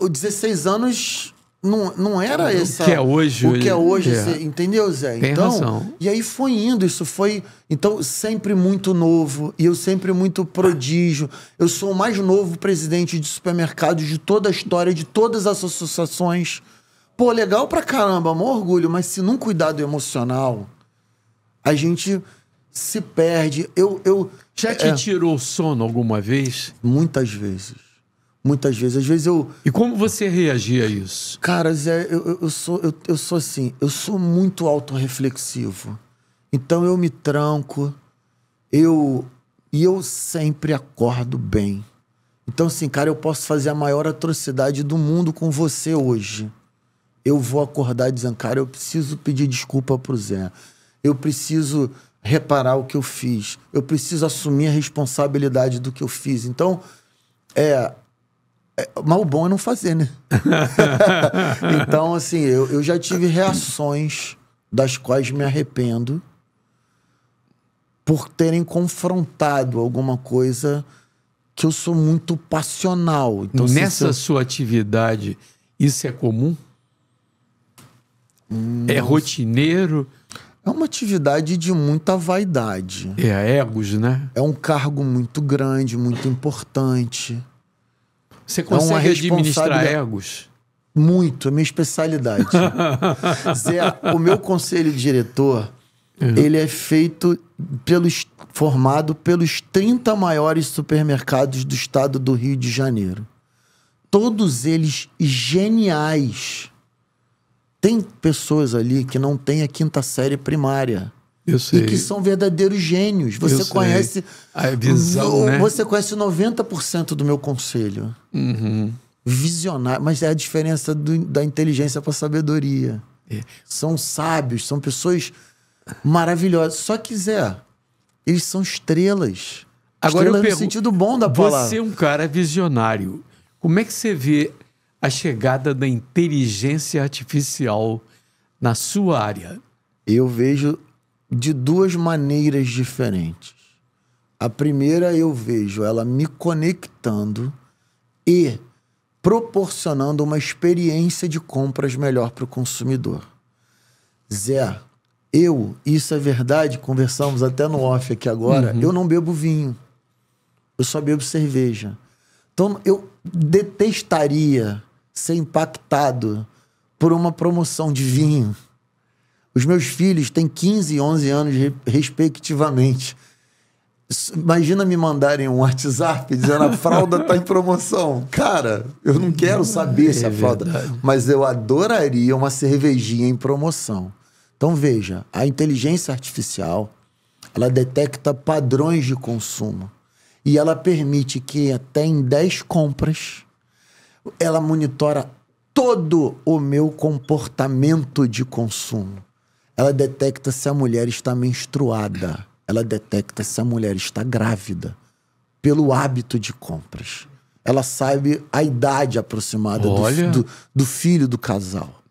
Eu, 16 anos não, não era essa. O que é hoje. O que é hoje, é. Você, entendeu, Zé? Tem então, razão. E aí foi indo, isso foi. Então, sempre muito novo, e eu sempre muito prodígio. Eu sou o mais novo presidente de supermercado de toda a história, de todas as associações. Pô, legal pra caramba, amor, orgulho, mas se não cuidado emocional, a gente se perde. Eu. eu Já te é... tirou sono alguma vez? Muitas vezes. Muitas vezes. Às vezes eu. E como você reagia a isso? Cara, Zé, eu, eu, sou, eu, eu sou assim, eu sou muito autorreflexivo. Então eu me tranco, eu. E eu sempre acordo bem. Então, assim, cara, eu posso fazer a maior atrocidade do mundo com você hoje. Eu vou acordar dizendo, cara, eu preciso pedir desculpa pro Zé. Eu preciso reparar o que eu fiz. Eu preciso assumir a responsabilidade do que eu fiz. Então, é, é, mas o bom é não fazer, né? então, assim, eu, eu já tive reações das quais me arrependo por terem confrontado alguma coisa que eu sou muito passional. Então, assim, Nessa eu... sua atividade, isso é comum? é rotineiro? É uma atividade de muita vaidade. É, egos, né? É um cargo muito grande, muito importante. Você consegue é administrar egos? Muito, minha especialidade. Zé, o meu conselho de diretor, uhum. ele é feito pelos formado pelos 30 maiores supermercados do estado do Rio de Janeiro. Todos eles geniais. Tem pessoas ali que não têm a quinta série primária. Eu sei. E que são verdadeiros gênios. Você Eu conhece. A visão, no, né? Você conhece 90% do meu conselho. Uhum. Visionário. Mas é a diferença do, da inteligência para sabedoria. É. São sábios, são pessoas maravilhosas. Só que, Zé, eles são estrelas. Agora Estrela eu pergunto, no sentido bom da palavra. Você é um cara visionário. Como é que você vê a chegada da inteligência artificial na sua área? Eu vejo de duas maneiras diferentes. A primeira eu vejo ela me conectando e proporcionando uma experiência de compras melhor para o consumidor. Zé, eu, isso é verdade, conversamos até no off aqui agora, uhum. eu não bebo vinho. Eu só bebo cerveja. Então eu detestaria ser impactado por uma promoção de vinho os meus filhos têm 15 e 11 anos, respectivamente. Imagina me mandarem um WhatsApp dizendo a fralda tá em promoção. Cara, eu não quero saber se a é fralda. Mas eu adoraria uma cervejinha em promoção. Então veja, a inteligência artificial ela detecta padrões de consumo e ela permite que até em 10 compras ela monitora todo o meu comportamento de consumo. Ela detecta se a mulher está menstruada. Ela detecta se a mulher está grávida pelo hábito de compras. Ela sabe a idade aproximada do, do, do, filho do casal.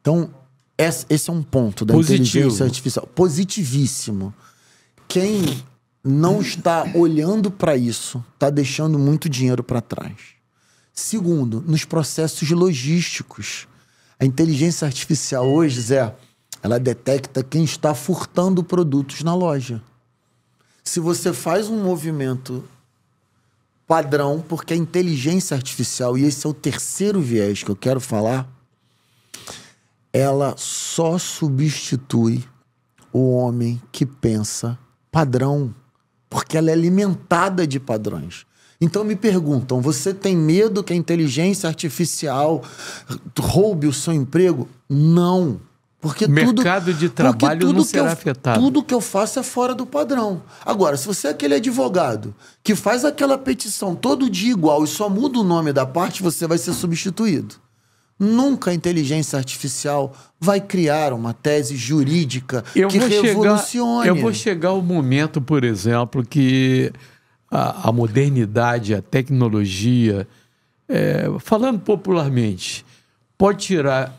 Então, esse é um ponto da Positivo. inteligência artificial. Positivíssimo. Quem não está olhando para isso está deixando muito dinheiro para trás. Segundo, nos processos logísticos. A inteligência artificial hoje, Zé ela detecta quem está furtando produtos na loja. Se você faz um movimento padrão, porque a inteligência artificial, e esse é o terceiro viés que eu quero falar, ela só substitui o homem que pensa padrão, porque ela é alimentada de padrões. Então me perguntam: você tem medo que a inteligência artificial roube o seu emprego? Não. Porque mercado tudo, de trabalho tudo não será eu, afetado. Tudo que eu faço é fora do padrão. Agora, se você é aquele advogado que faz aquela petição todo dia igual e só muda o nome da parte, você vai ser substituído. Nunca a inteligência artificial vai criar uma tese jurídica eu que revolucione. Chegar, eu vou chegar ao momento, por exemplo, que a, a modernidade, a tecnologia, é, falando popularmente, pode tirar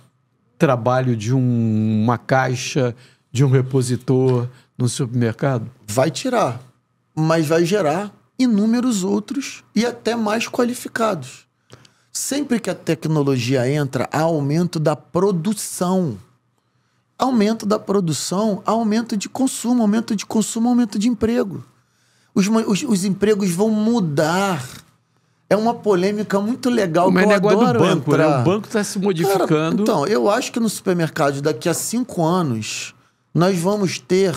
trabalho de um, uma caixa, de um repositor no supermercado? Vai tirar, mas vai gerar inúmeros outros e até mais qualificados. Sempre que a tecnologia entra, há aumento da produção. Aumento da produção, aumento de consumo, aumento de consumo, aumento de emprego. Os, os, os empregos vão mudar é uma polêmica muito legal Mas que eu é adoro do banco, né? entrar. Né? O banco está se modificando. Cara, então, eu acho que no supermercado daqui a cinco anos nós vamos ter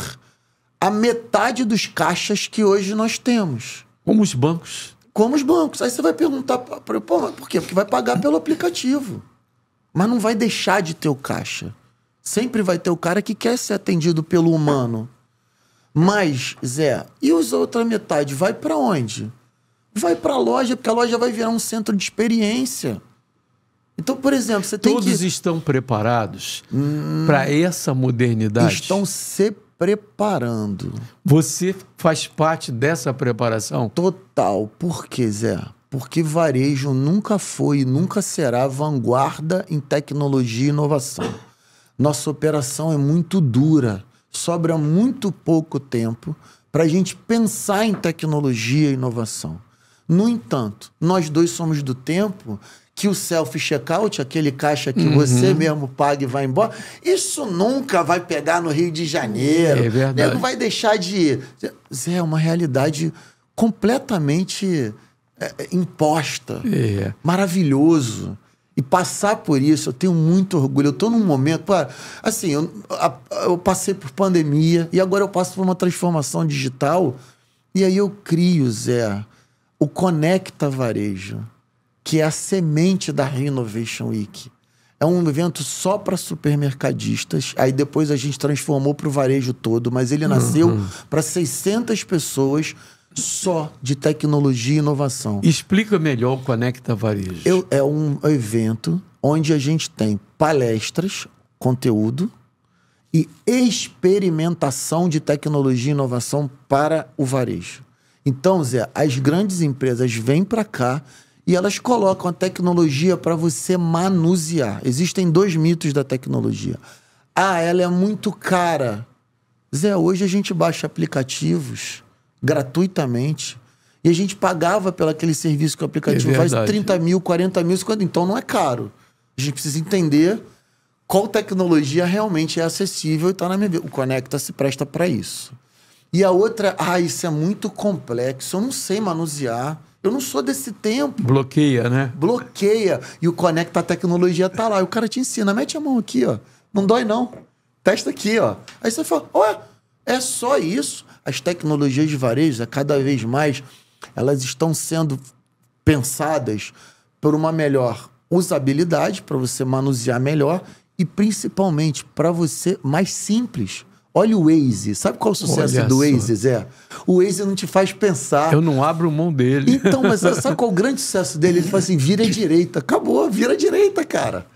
a metade dos caixas que hoje nós temos. Como os bancos. Como os bancos. Aí você vai perguntar, pra, pô, mas por quê? Porque vai pagar pelo aplicativo. Mas não vai deixar de ter o caixa. Sempre vai ter o cara que quer ser atendido pelo humano. Mas, Zé, e os outra metade vai para onde? vai para a loja, porque a loja vai virar um centro de experiência. Então, por exemplo, você tem Todos que... estão preparados hum, para essa modernidade? Estão se preparando. Você faz parte dessa preparação? Total. Por quê, Zé? Porque varejo nunca foi e nunca será vanguarda em tecnologia e inovação. Nossa operação é muito dura. Sobra muito pouco tempo para a gente pensar em tecnologia e inovação. No entanto, nós dois somos do tempo que o self-checkout, aquele caixa que uhum. você mesmo paga e vai embora, isso nunca vai pegar no Rio de Janeiro. É verdade. Não vai deixar de ir. Zé, é uma realidade completamente é, é, imposta. É. Maravilhoso. E passar por isso, eu tenho muito orgulho. Eu estou num momento. assim, eu, a, eu passei por pandemia e agora eu passo por uma transformação digital. E aí eu crio, Zé o Conecta Varejo, que é a semente da Renovation Week. É um evento só para supermercadistas. Aí depois a gente transformou para o varejo todo, mas ele nasceu uhum. para 600 pessoas só de tecnologia e inovação. Explica melhor o Conecta Varejo. Eu, é um evento onde a gente tem palestras, conteúdo e experimentação de tecnologia e inovação para o varejo. Então, Zé, as grandes empresas vêm para cá e elas colocam a tecnologia para você manusear. Existem dois mitos da tecnologia. Ah, ela é muito cara. Zé, hoje a gente baixa aplicativos gratuitamente e a gente pagava pelo aquele serviço que o aplicativo é faz 30 mil, 40 mil, 50. Então não é caro. A gente precisa entender qual tecnologia realmente é acessível e está na minha vida. O Conecta se presta para isso. E a outra, ah, isso é muito complexo, eu não sei manusear. Eu não sou desse tempo. Bloqueia, né? Bloqueia. E o Conecta a Tecnologia tá lá. E o cara te ensina, mete a mão aqui, ó. Não dói, não. Testa aqui, ó. Aí você fala, ué, é só isso? As tecnologias de varejo, é cada vez mais, elas estão sendo pensadas por uma melhor usabilidade, para você manusear melhor, e principalmente para você mais simples. Olha o Waze. Sabe qual é o sucesso Olha do Waze, Zé? O Waze não te faz pensar. Eu não abro mão dele. Então, mas sabe qual é o grande sucesso dele? Ele fala assim: vira à direita. Acabou, vira à direita, cara.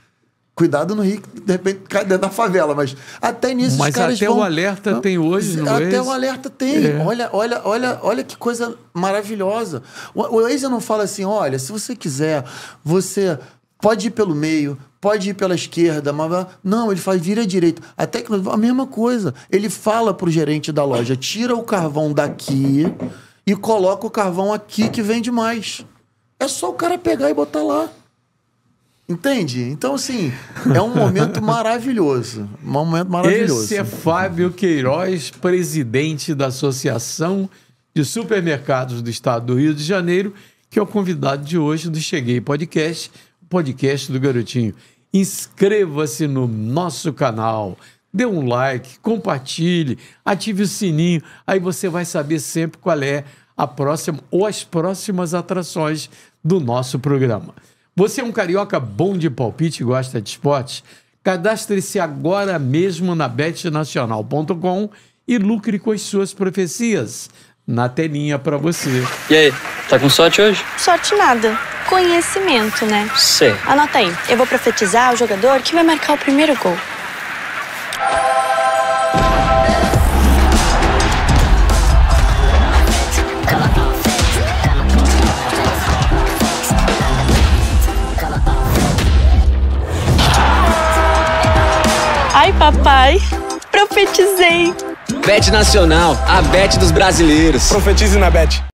Cuidado no Rio, de repente cai dentro da favela, mas até nisso mas os caras até vão... o alerta não, tem hoje no Até Waze. o alerta tem. É. Olha, olha, olha, olha que coisa maravilhosa. O, o Waze não fala assim, olha, se você quiser, você Pode ir pelo meio, pode ir pela esquerda, mas não, ele faz vira direito. A tecnologia, a mesma coisa. Ele fala pro gerente da loja, tira o carvão daqui e coloca o carvão aqui que vende mais. É só o cara pegar e botar lá. Entende? Então, assim, é um momento maravilhoso. Um momento maravilhoso. Esse é Fábio Queiroz, presidente da Associação de Supermercados do Estado do Rio de Janeiro, que é o convidado de hoje do Cheguei Podcast podcast do Garotinho. Inscreva-se no nosso canal, dê um like, compartilhe, ative o sininho, aí você vai saber sempre qual é a próxima ou as próximas atrações do nosso programa. Você é um carioca bom de palpite e gosta de esportes? Cadastre-se agora mesmo na betnacional.com e lucre com as suas profecias na telinha para você. E aí, tá com sorte hoje? Sorte nada. Conhecimento, né? Sei. Anota aí. Eu vou profetizar o jogador que vai marcar o primeiro gol. Ai, papai, profetizei. Bet Nacional, a Bet dos brasileiros. Profetize na Bet.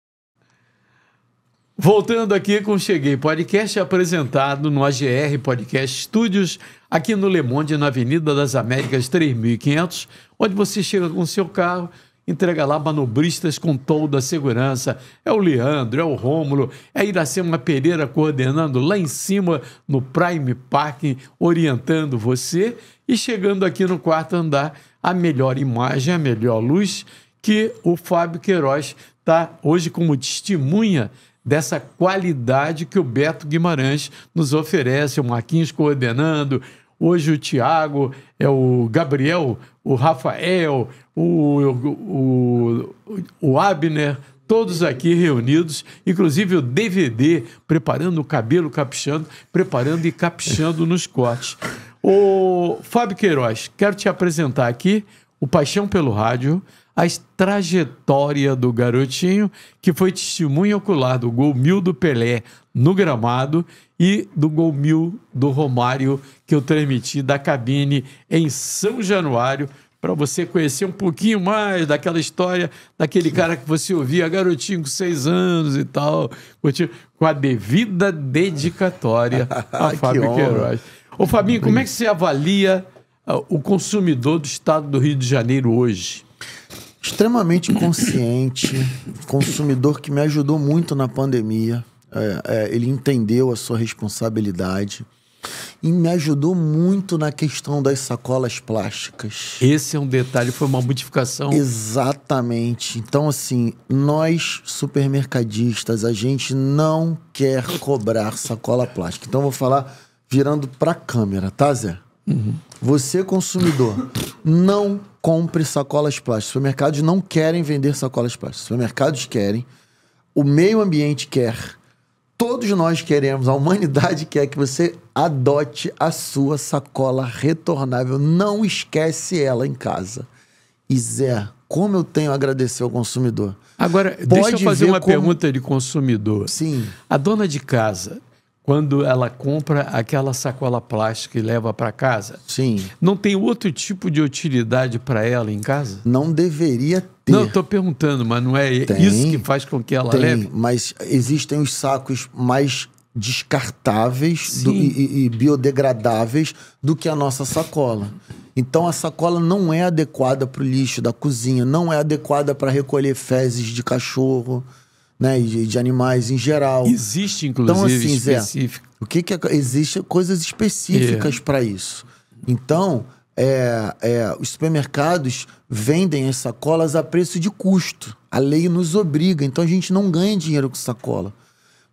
Voltando aqui com Cheguei Podcast apresentado no AGR Podcast Studios, aqui no Le Monde, na Avenida das Américas 3500, onde você chega com seu carro, entrega lá manobristas com toda a segurança. É o Leandro, é o Rômulo, é Iracema Pereira coordenando lá em cima no Prime Park, orientando você. E chegando aqui no quarto andar, a melhor imagem, a melhor luz, que o Fábio Queiroz está hoje como testemunha dessa qualidade que o Beto Guimarães nos oferece, o Marquinhos coordenando, hoje o Tiago, é o Gabriel, o Rafael, o, o, o, o Abner, todos aqui reunidos, inclusive o DVD, preparando o cabelo capixando, preparando e capixando nos cortes. O Fábio Queiroz, quero te apresentar aqui o Paixão pelo Rádio, a trajetória do garotinho que foi testemunha ocular do gol mil do Pelé no gramado e do gol mil do Romário que eu transmiti da cabine em São Januário para você conhecer um pouquinho mais daquela história daquele cara que você ouvia garotinho com seis anos e tal, com a devida dedicatória a Fábio Queiroz. Ô Fabinho, como é que você avalia uh, o consumidor do estado do Rio de Janeiro hoje? Extremamente consciente, consumidor que me ajudou muito na pandemia. É, é, ele entendeu a sua responsabilidade e me ajudou muito na questão das sacolas plásticas. Esse é um detalhe, foi uma modificação. Exatamente. Então, assim, nós supermercadistas, a gente não quer cobrar sacola plástica. Então, eu vou falar virando para a câmera, tá, Zé? Uhum. Você, consumidor, não compre sacolas plásticas. Supermercados não querem vender sacolas plásticas. Supermercados querem, o meio ambiente quer, todos nós queremos, a humanidade quer que você adote a sua sacola retornável. Não esquece ela em casa. E Zé, como eu tenho a agradecer ao consumidor. Agora, Pode deixa eu fazer uma como... pergunta de consumidor. Sim. A dona de casa, quando ela compra aquela sacola plástica e leva para casa? Sim. Não tem outro tipo de utilidade para ela em casa? Não deveria ter. Não, estou perguntando, mas não é tem, isso que faz com que ela tem, leve? Mas existem os sacos mais descartáveis do, e, e biodegradáveis do que a nossa sacola. Então a sacola não é adequada para o lixo da cozinha, não é adequada para recolher fezes de cachorro né? E de animais em geral. Existe, então, inclusive, então, assim, específico. Zé, o que que é, existe coisas específicas é. para isso. Então, é, é, os supermercados vendem as sacolas a preço de custo. A lei nos obriga, então a gente não ganha dinheiro com sacola.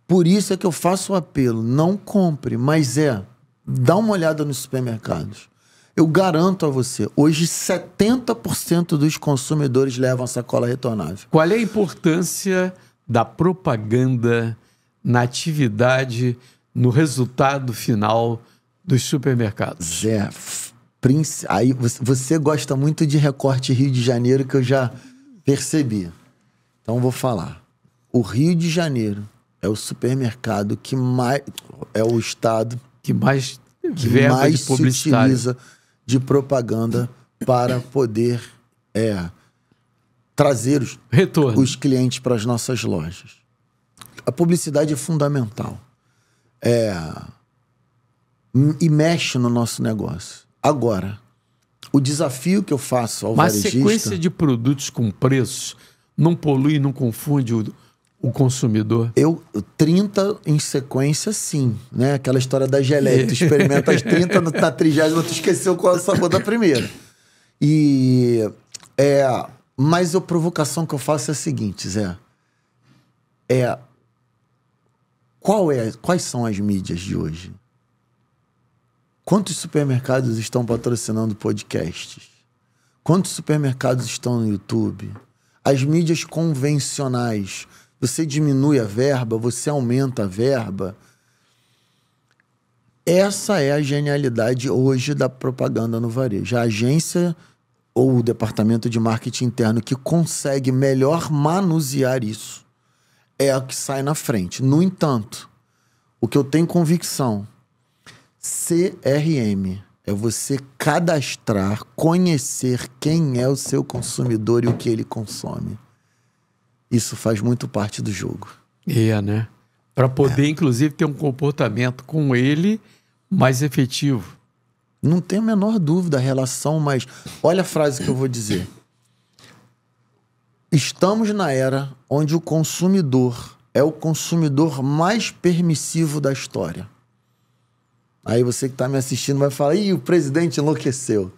Por isso é que eu faço o um apelo, não compre, mas é, dá uma olhada nos supermercados. Eu garanto a você, hoje 70% dos consumidores levam a sacola retornável. Qual é a importância da propaganda na atividade, no resultado final dos supermercados? Zé, Prince, aí você gosta muito de recorte Rio de Janeiro que eu já percebi. Então vou falar. O Rio de Janeiro é o supermercado que mais é o estado que mais que mais de se utiliza de propaganda para poder é, trazer os, Retorno. os clientes para as nossas lojas. A publicidade é fundamental. É, e mexe no nosso negócio. Agora, o desafio que eu faço ao Mas varejista... Mas sequência de produtos com preços não polui, não confunde o, o consumidor? Eu, 30 em sequência, sim. Né? Aquela história da geleia, tu experimenta as 30, na trigésima, tu esqueceu qual é o sabor da primeira. E é, mas a provocação que eu faço é a seguinte, Zé. É, qual é, quais são as mídias de hoje? Quantos supermercados estão patrocinando podcasts? Quantos supermercados estão no YouTube? As mídias convencionais. Você diminui a verba, você aumenta a verba. Essa é a genialidade hoje da propaganda no varejo. A agência ou o departamento de marketing interno que consegue melhor manusear isso é a que sai na frente. No entanto, o que eu tenho convicção, CRM é você cadastrar, conhecer quem é o seu consumidor e o que ele consome. Isso faz muito parte do jogo. É, né? Para poder, é. inclusive, ter um comportamento com ele mais efetivo. Não tenho a menor dúvida a relação, mas olha a frase que eu vou dizer. Estamos na era onde o consumidor é o consumidor mais permissivo da história. Aí você que está me assistindo vai falar: ih, o presidente enlouqueceu.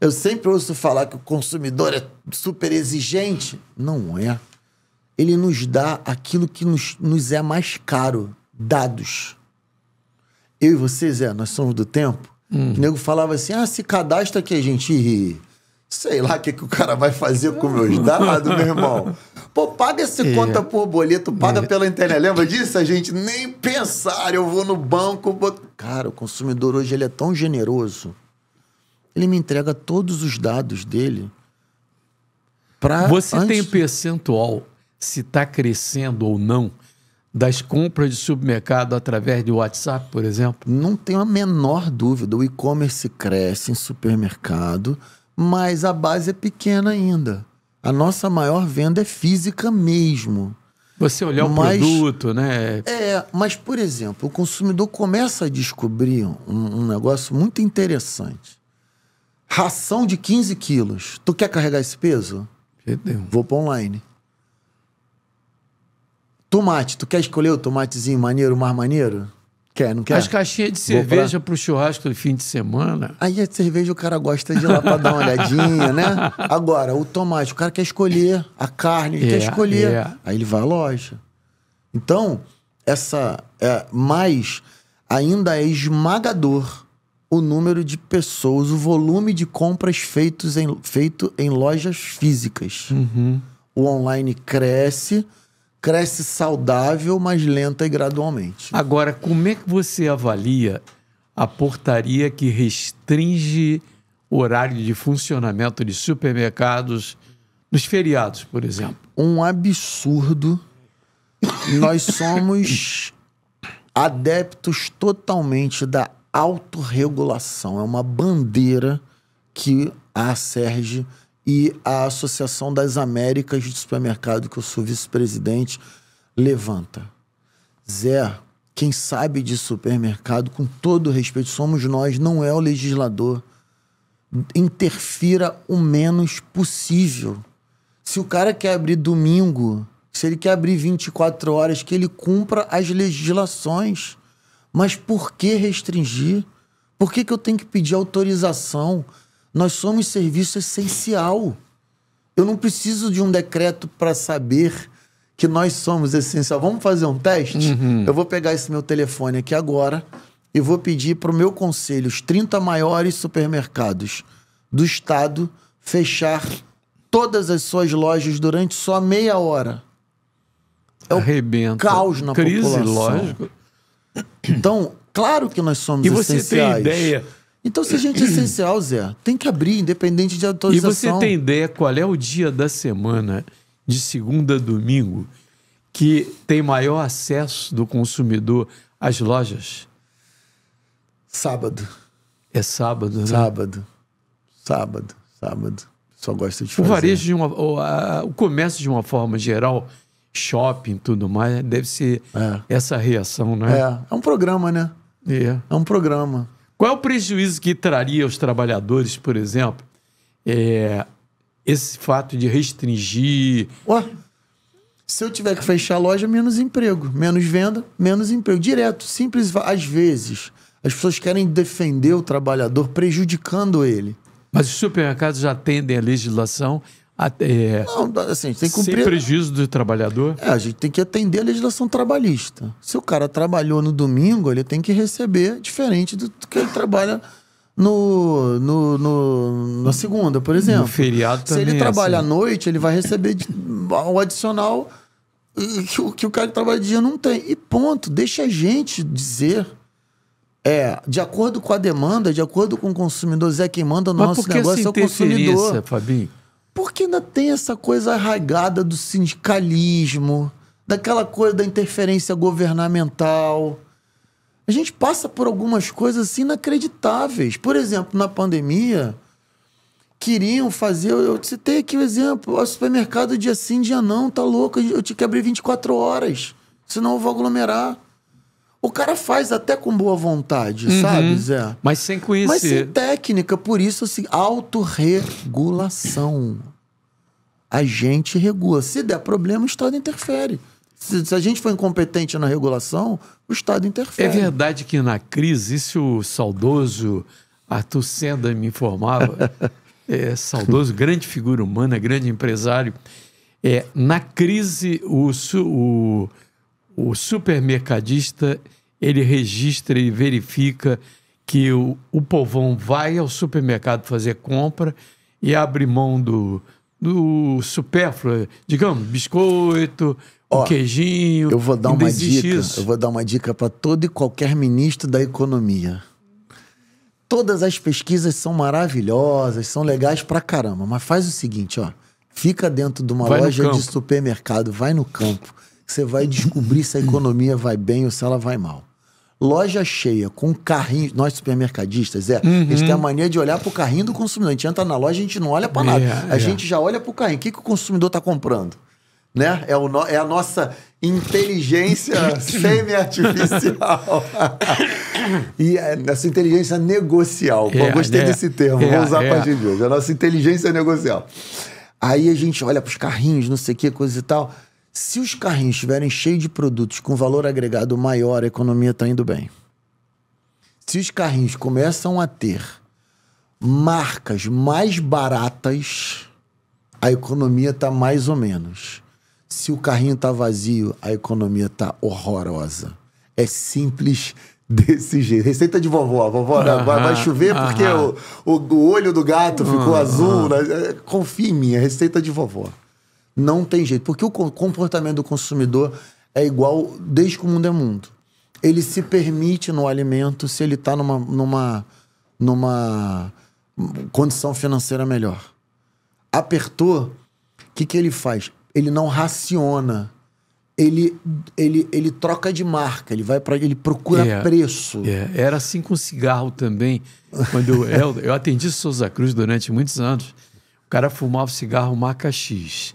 Eu sempre ouço falar que o consumidor é super exigente. Não é. Ele nos dá aquilo que nos, nos é mais caro: dados. Eu e você, Zé, nós somos do tempo Uhum. O nego falava assim: ah, se cadastra que a gente. Sei lá o que, que o cara vai fazer com meus dados, meu irmão. Pô, paga esse é. conta por boleto, paga é. pela internet. Lembra disso? A gente nem pensar, eu vou no banco. Cara, o consumidor hoje ele é tão generoso. Ele me entrega todos os dados dele. Pra Você antes... tem percentual se está crescendo ou não das compras de supermercado através de WhatsApp, por exemplo? Não tenho a menor dúvida. O e-commerce cresce em supermercado, mas a base é pequena ainda. A nossa maior venda é física mesmo. Você olhar mas, o produto, né? É, mas, por exemplo, o consumidor começa a descobrir um, um negócio muito interessante. Ração de 15 quilos. Tu quer carregar esse peso? Vou para online. Tomate, tu quer escolher o tomatezinho maneiro, mais maneiro? Quer, não quer? As caixinhas de cerveja para o churrasco do fim de semana. Aí a cerveja o cara gosta de ir lá para dar uma olhadinha, né? Agora, o tomate, o cara quer escolher a carne, ele é, quer escolher. É. Aí ele vai à loja. Então, essa. É, mas ainda é esmagador o número de pessoas, o volume de compras feitos em, feito em lojas físicas. Uhum. O online cresce cresce saudável, mas lenta e gradualmente. Agora, como é que você avalia a portaria que restringe horário de funcionamento de supermercados nos feriados, por exemplo? Um absurdo. Nós somos adeptos totalmente da autorregulação. É uma bandeira que a Sérgio e a Associação das Américas de Supermercado, que eu sou vice-presidente, levanta. Zé, quem sabe de supermercado, com todo respeito, somos nós, não é o legislador. Interfira o menos possível. Se o cara quer abrir domingo, se ele quer abrir 24 horas, que ele cumpra as legislações. Mas por que restringir? Por que, que eu tenho que pedir autorização? Nós somos serviço essencial. Eu não preciso de um decreto para saber que nós somos essencial. Vamos fazer um teste? Uhum. Eu vou pegar esse meu telefone aqui agora e vou pedir para o meu conselho, os 30 maiores supermercados do estado, fechar todas as suas lojas durante só meia hora. É o Arrebenta. caos na Crise, população. lógico. Então, claro que nós somos essenciais. E você tem ideia então, se a gente é essencial, Zé, tem que abrir, independente de autorização. E você tem ideia qual é o dia da semana, de segunda a domingo, que tem maior acesso do consumidor às lojas? Sábado. É sábado, né? Sábado. Sábado, sábado. Só gosta de fazer. O varejo de uma. O, a, o comércio de uma forma geral, shopping tudo mais, deve ser é. essa reação, né? É. É um programa, né? É. É um programa. Qual é o prejuízo que traria aos trabalhadores, por exemplo, é, esse fato de restringir? Ué, se eu tiver que fechar a loja, menos emprego, menos venda, menos emprego. Direto, simples. Às vezes, as pessoas querem defender o trabalhador prejudicando ele. Mas os supermercados já atendem a legislação até, é, não, assim, tem que cumprir. Sem prejuízo do trabalhador? É, a gente tem que atender a legislação trabalhista. Se o cara trabalhou no domingo, ele tem que receber diferente do que ele trabalha no, no, no na segunda, por exemplo. No feriado também. Se ele é trabalha assim. à noite, ele vai receber o adicional que o, que o cara que trabalha de dia não tem. E ponto. Deixa a gente dizer. É, de acordo com a demanda, de acordo com o consumidor, Zé quem manda o nosso negócio é o consumidor. Fabinho? Porque ainda tem essa coisa arraigada do sindicalismo, daquela coisa da interferência governamental. A gente passa por algumas coisas assim, inacreditáveis. Por exemplo, na pandemia, queriam fazer. Eu citei aqui o exemplo: o supermercado dia sim, dia não, tá louco, eu tinha que abrir 24 horas, senão eu vou aglomerar. O cara faz até com boa vontade, uhum. sabe, Zé? Mas sem conhecer. Mas sem técnica, por isso, assim, autorregulação. A gente regula. Se der problema, o Estado interfere. Se, se, a gente for incompetente na regulação, o Estado é interfere. É verdade que na crise, isso o saudoso Arthur Senda me informava, é, saudoso, grande figura humana, grande empresário, é, na crise, o, o o supermercadista ele registra e verifica que o, o povão vai ao supermercado fazer compra e abre mão do, do supérfluo, digamos, biscoito, Ó, queijinho. Eu vou dar uma dica. Isso. Eu vou dar uma dica para todo e qualquer ministro da economia. Todas as pesquisas são maravilhosas, são legais pra caramba, mas faz o seguinte, ó. Fica dentro de uma vai loja de supermercado, vai no campo você vai descobrir se a economia vai bem ou se ela vai mal. Loja cheia, com carrinho. Nós supermercadistas, é. Uhum. A gente tem a mania de olhar pro carrinho do consumidor. A gente entra na loja, a gente não olha para nada. Yeah, é, a yeah. É. gente já olha pro carrinho. O que, que o consumidor tá comprando? Né? É, o no... é a nossa inteligência semi-artificial. e essa é inteligência negocial. Yeah, Pô, gostei né? desse termo, vou usar yeah. a partir de hoje. A nossa inteligência negocial. Aí a gente olha pros carrinhos, não sei o que, coisa e tal. Se os carrinhos estiverem cheios de produtos com valor agregado maior, a economia está indo bem. Se os carrinhos começam a ter marcas mais baratas, a economia está mais ou menos. Se o carrinho está vazio, a economia está horrorosa. É simples desse jeito. Receita de vovó. Vovó, uh -huh, vai, chover uh -huh. porque o, o, o, olho do gato ficou uh -huh. azul. Né? É, Confia em mim, é receita de vovó. Não tem jeito. Porque o comportamento do consumidor é igual desde que o mundo é mundo. Ele se permite no alimento se ele está numa, numa, numa condição financeira melhor. Apertou, o que, que ele faz? Ele não raciona. Ele, ele, ele troca de marca, ele vai para ele procura é, preço. É, era assim com cigarro também. Quando eu, eu, eu atendi Souza Cruz durante muitos anos, o cara fumava cigarro marca X.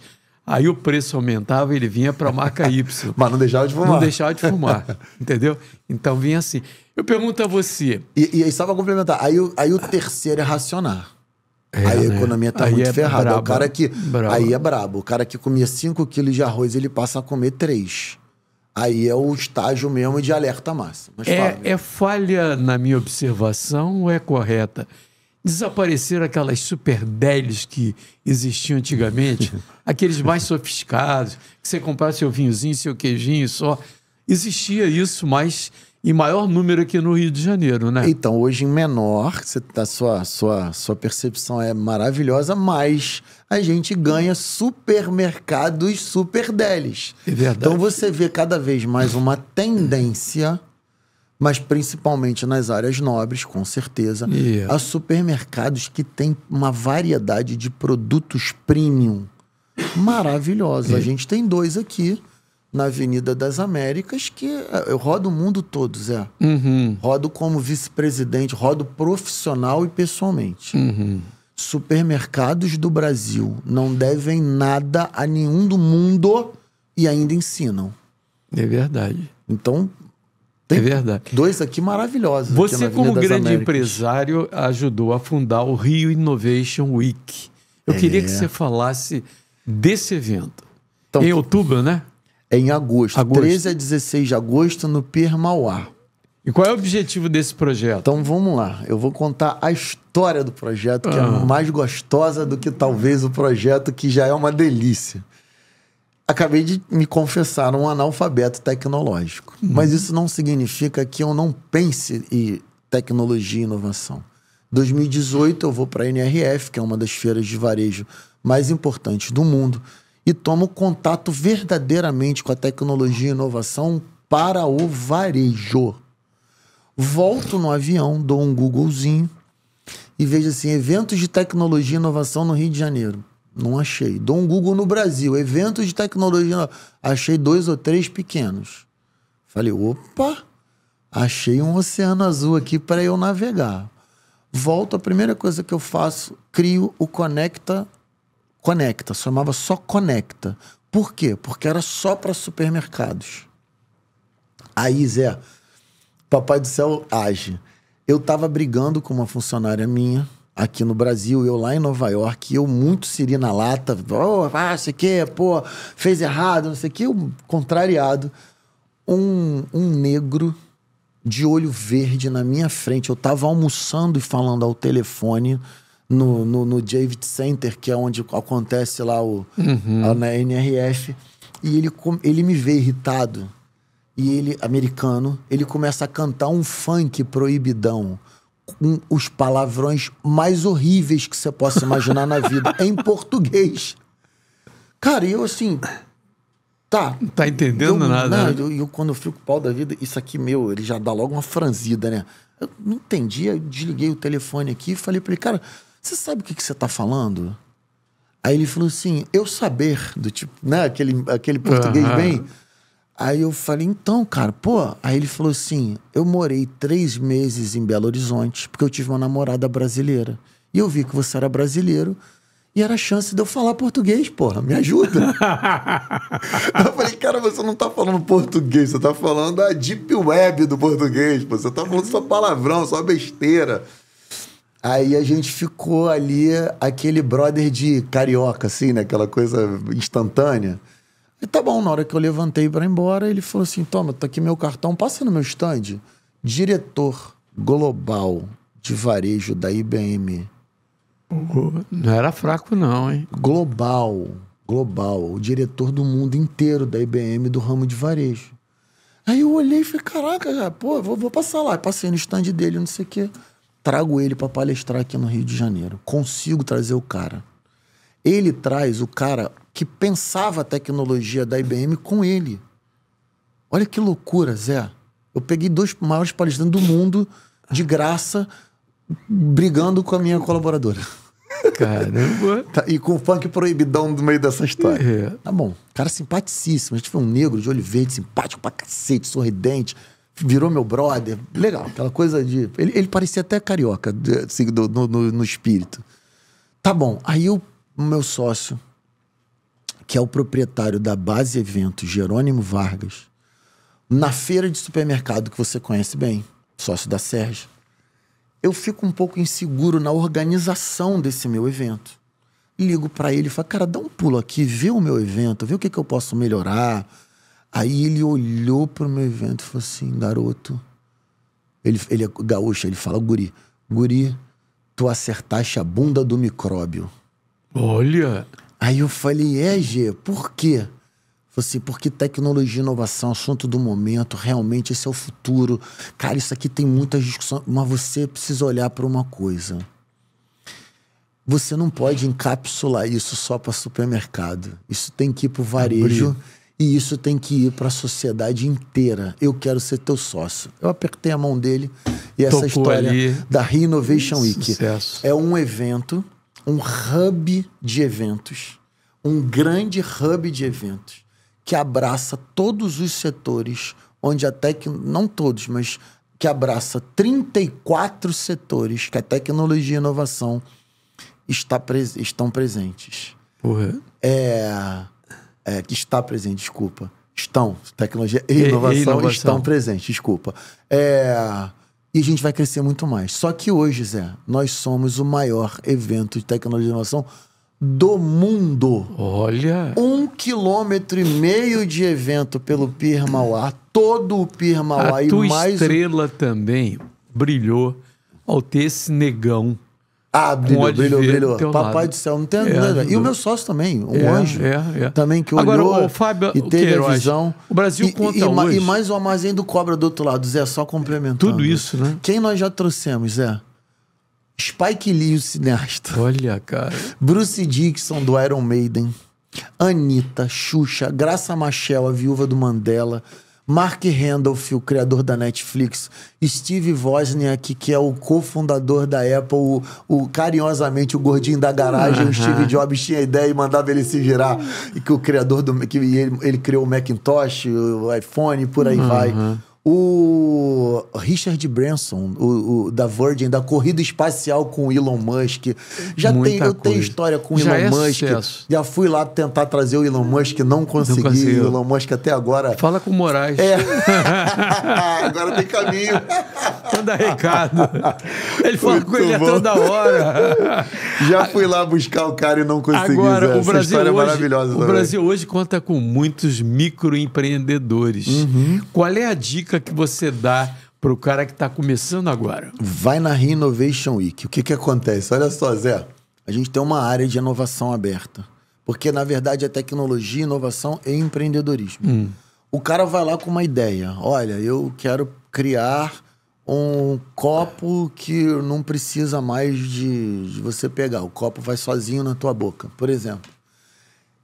Aí o preço aumentava, ele vinha para a marca Y. Mas não deixava de fumar. Não deixava de fumar, entendeu? Então vinha assim. Eu pergunto a você. E, e só para complementar, aí, aí o terceiro é racionar. É, aí a né? economia tá aí muito é ferrada. o cara que. Aí é brabo. O cara que comia 5 quilos de arroz, ele passa a comer 3. Aí é o estágio mesmo de alerta máximo. É, é, falha na minha observação ou é correta? Desapareceram aquelas super deles que existiam antigamente, aqueles mais sofisticados, que você comprava seu vinhozinho, seu queijinho só. Existia isso, mas em maior número aqui no Rio de Janeiro, né? Então, hoje em menor, você, a tá, sua, sua, sua percepção é maravilhosa, mas a gente ganha supermercados super deles. É verdade. Então, você vê cada vez mais uma tendência mas principalmente nas áreas nobres, com certeza, yeah. supermercados que têm uma variedade de produtos premium maravilhosa. Yeah. A gente tem dois aqui na Avenida das Américas, que eh, eu rodo o mundo todo, Zé. Uhum. Rodo como vice-presidente, rodo profissional e pessoalmente. Uhum. Supermercados do Brasil não devem nada a nenhum do mundo e ainda ensinam. É verdade. Então, tem é verdade. Dois aqui maravilhosos. Você, aqui como grande Américas. empresário, ajudou a fundar o Rio Innovation Week. Eu é. queria que você falasse desse evento. Então, em outubro, né? É em agosto, agosto. 13 a 16 de agosto, no Permauá. E qual é o objetivo desse projeto? Então vamos lá, eu vou contar a história do projeto, que é ah. é mais gostosa do que talvez o projeto, que já é uma delícia. Acabei de me confessar um analfabeto tecnológico. Uhum. Mas isso não significa que eu não pense em tecnologia e inovação. 2018 eu vou para a NRF, que é uma das feiras de varejo mais importantes do mundo, e tomo contato verdadeiramente com a tecnologia e inovação para o varejo. Volto no avião, dou um Googlezinho e vejo assim: eventos de tecnologia e inovação no Rio de Janeiro. Não achei. Dou um Google no Brasil, eventos de tecnologia. Achei dois ou três pequenos. Falei, opa, achei um oceano azul aqui para eu navegar. Volto, a primeira coisa que eu faço, crio o Conecta. Conecta, chamava só Conecta. Por quê? Porque era só para supermercados. Aí, Zé, Papai do Céu age. Eu estava brigando com uma funcionária minha aqui no Brasil, eu lá em Nova York, eu muito siri na lata, oh, ah, sei que, pô, fez errado, não sei o que, eu contrariado. Um, um negro de olho verde na minha frente, eu tava almoçando e falando ao telefone no, no, no David Center, que é onde acontece lá o, uhum. a, na né, NRF, e ele, ele me vê irritado. E ele, americano, ele começa a cantar um funk proibidão com os palavrões mais horríveis que você possa imaginar na vida, em português. Cara, eu assim. Tá. Não tá entendendo eu, nada. Né, né? Eu, eu, quando eu fico pau da vida, isso aqui, meu, ele já dá logo uma franzida, né? Eu não entendi, eu desliguei o telefone aqui e falei pra ele, cara, você sabe o que, que você tá falando? Aí ele falou assim, eu saber, do tipo, né? Aquele, aquele português bem. Aí eu falei, então, cara, pô. Aí ele falou assim: eu morei três meses em Belo Horizonte, porque eu tive uma namorada brasileira. E eu vi que você era brasileiro. E era a chance de eu falar português, porra, me ajuda. eu falei, cara, você não tá falando português, você tá falando a deep web do português, pô. você tá falando só palavrão, só besteira. Aí a gente ficou ali, aquele brother de carioca, assim, né? Aquela coisa instantânea. E tá bom, na hora que eu levantei para ir embora, ele falou assim: toma, tá aqui meu cartão, passa no meu stand. Diretor global de varejo da IBM. Não era fraco, não, hein? Global. Global. O diretor do mundo inteiro da IBM do ramo de varejo. Aí eu olhei e falei: caraca, já, pô, vou, vou passar lá. passei no stand dele, não sei o quê. Trago ele para palestrar aqui no Rio de Janeiro. Consigo trazer o cara. Ele traz o cara que pensava a tecnologia da IBM com ele. Olha que loucura, Zé. Eu peguei dois maiores palestrantes do mundo de graça brigando com a minha colaboradora. Caramba. Tá, e com o funk proibidão no meio dessa história. É. Tá bom. Cara simpaticíssimo. A gente foi um negro de olho verde, simpático pra cacete, sorridente. Virou meu brother. Legal, aquela coisa de. Ele, ele parecia até carioca assim, no, no, no espírito. Tá bom. Aí o meu sócio, que é o proprietário da Base Evento, Jerônimo Vargas, na feira de supermercado que você conhece bem, sócio da Sérgio, eu fico um pouco inseguro na organização desse meu evento. Ligo para ele e falo, cara, dá um pulo aqui, vê o meu evento, vê o que, que eu posso melhorar. Aí ele olhou pro meu evento e falou assim, garoto, ele, ele é gaúcho, ele fala, guri, guri, tu acertaste a bunda do micróbio. Olha! Aí eu falei, é, Gê, por quê? Assim, porque tecnologia e inovação, assunto do momento, realmente esse é o futuro. Cara, isso aqui tem muita discussão, mas você precisa olhar para uma coisa. Você não pode encapsular isso só para supermercado. Isso tem que ir para o varejo Abrir. e isso tem que ir para a sociedade inteira. Eu quero ser teu sócio. Eu apertei a mão dele e essa história ali. da Reinnovation Week. Sucesso. É um evento um hub de eventos, um grande hub de eventos que abraça todos os setores, onde a tec... não todos, mas que abraça 34 setores que a tecnologia e inovação está pres... estão presentes. Porra. É... é que está presente, desculpa. Estão, tecnologia e, e inovação, inovação, estão presentes, desculpa. É e a gente vai crescer muito mais. Só que hoje, Zé, nós somos o maior evento de tecnologia de inovação do mundo. Olha! Um quilômetro e meio de evento pelo Pir Mauá, todo o Pir Mauá a e tua mais... estrela também brilhou ao ter esse negão ah, brilhou, brilhou, brilhou. Papai lado. do céu, não tem é, nada. E o meu sócio também, um é, anjo. É, é. também que Agora, o Fábio, e teve a visão. O Brasil e, conta e, hoje. E mais o armazém do Cobra do outro lado, Zé, só complementando. Tudo isso, né? Quem nós já trouxemos, Zé? Spike Lee, o cineasta. Olha, cara. Bruce Dixon, do Iron Maiden. Anitta, Xuxa, Graça Machel, a viúva do Mandela. Mark Randolph, o criador da Netflix, Steve Wozniak, que é o cofundador da Apple, o, o carinhosamente o gordinho da garagem, uhum. o Steve Jobs tinha ideia e mandava ele se virar, e que o criador do que ele, ele criou o Macintosh, o iPhone, por aí uhum. vai. O Richard Branson, o, o, da Virgin, da corrida espacial com o Elon Musk. Já tem, eu tenho história com o Elon é Musk. Sucesso. Já fui lá tentar trazer o Elon Musk, não consegui. Não o Elon Musk até agora. Fala com o Moraes. É. agora tem caminho. Manda recado. Ele fala com ele até toda hora. Já fui lá buscar o cara e não consegui. Agora, o Brasil história é hoje, é maravilhosa. O também. Brasil hoje conta com muitos microempreendedores. Uhum. Qual é a dica que você dá para o cara que está começando agora? Vai na Reinnovation Week. O que, que acontece? Olha só, Zé. A gente tem uma área de inovação aberta. Porque, na verdade, é tecnologia, inovação e empreendedorismo. Hum. O cara vai lá com uma ideia. Olha, eu quero criar um copo que não precisa mais de, de você pegar. O copo vai sozinho na tua boca, por exemplo.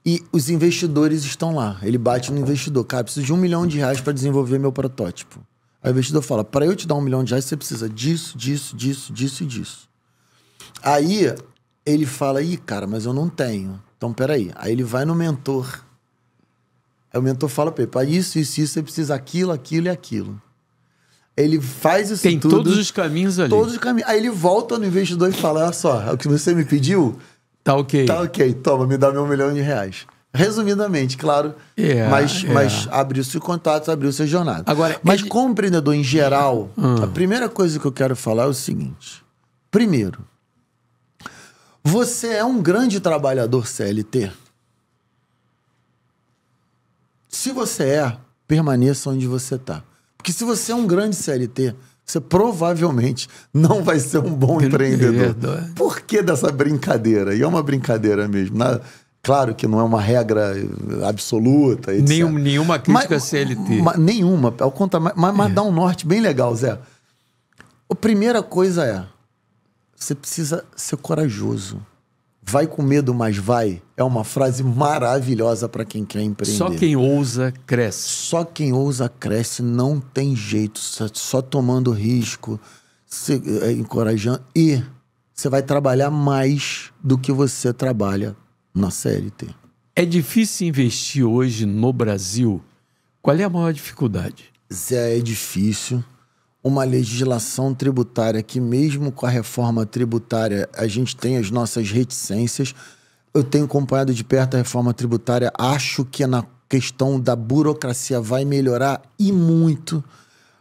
E os investidores estão lá. Ele bate no investidor. Cara, preciso de um milhão de reais para desenvolver meu protótipo. Aí o investidor fala: para eu te dar um milhão de reais, você precisa disso, disso, disso, disso e disso. Aí ele fala: ih, cara, mas eu não tenho. Então peraí. Aí ele vai no mentor. Aí o mentor fala para ele: para isso, isso, isso, você precisa aquilo, aquilo e aquilo. Ele faz isso Tem tudo. Tem todos os caminhos ali. Todos os caminhos. Aí ele volta no investidor e fala: olha só, é o que você me pediu Tá ok. Tá ok, toma, me dá meu milhão de reais. Resumidamente, claro. É, mas, yeah. É. mas abriu seu contato, abriu sua jornada. Agora, mas como empreendedor em geral, hum. a primeira coisa que eu quero falar é o seguinte. Primeiro, você é um grande trabalhador CLT? Se você é, permaneça onde você está. Porque se você é um grande CLT, você provavelmente não vai ser um bom empreendedor. É. Por que dessa brincadeira? E é uma brincadeira mesmo. Na, claro que não é uma regra absoluta. Etc. Nenhum, nenhuma crítica mas, CLT. nenhuma, ao contrário, mas, mas é. dá um norte bem legal, Zé. A primeira coisa é: você precisa ser corajoso. Vai com medo, mas vai. É uma frase maravilhosa para quem quer empreender. Só quem ousa cresce. Só quem ousa cresce, não tem jeito. Só, tomando risco, se, é, encorajando. E você vai trabalhar mais do que você trabalha na CLT. É difícil investir hoje no Brasil? Qual é a maior dificuldade? Zé, é difícil uma legislação tributária que, mesmo com a reforma tributária, a gente tem as nossas reticências. Eu tenho acompanhado de perto a reforma tributária, acho que na questão da burocracia vai melhorar e muito.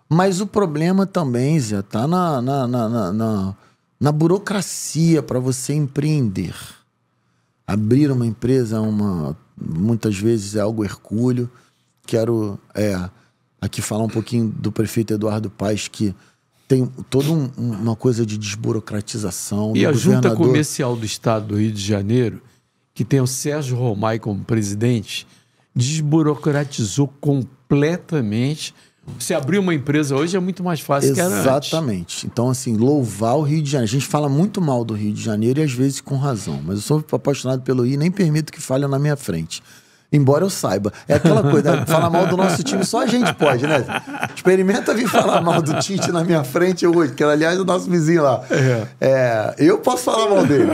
Mas o problema também, Zé, tá na, na, na, na, na burocracia para você empreender. Abrir uma empresa é uma. Muitas vezes é algo hercúleo. Quero. É, aqui falar um pouquinho do prefeito Eduardo Paes, que tem toda um, uma coisa de desburocratização. E a governador. Junta Comercial do Estado do Rio de Janeiro, que tem o Sérgio Romai como presidente, desburocratizou completamente. Você abrir uma empresa hoje é muito mais fácil Exatamente. que era Exatamente. Então, assim, louvar o Rio de Janeiro. A gente fala muito mal do Rio de Janeiro e às vezes com razão, mas eu sou apaixonado pelo Rio e nem permito que falha na minha frente. Embora eu saiba. É aquela coisa, né? falar mal do nosso time só a gente pode, né? Experimenta vir falar mal do Tite na minha frente hoje, que aliás é o nosso vizinho lá. É. É, eu posso falar mal dele.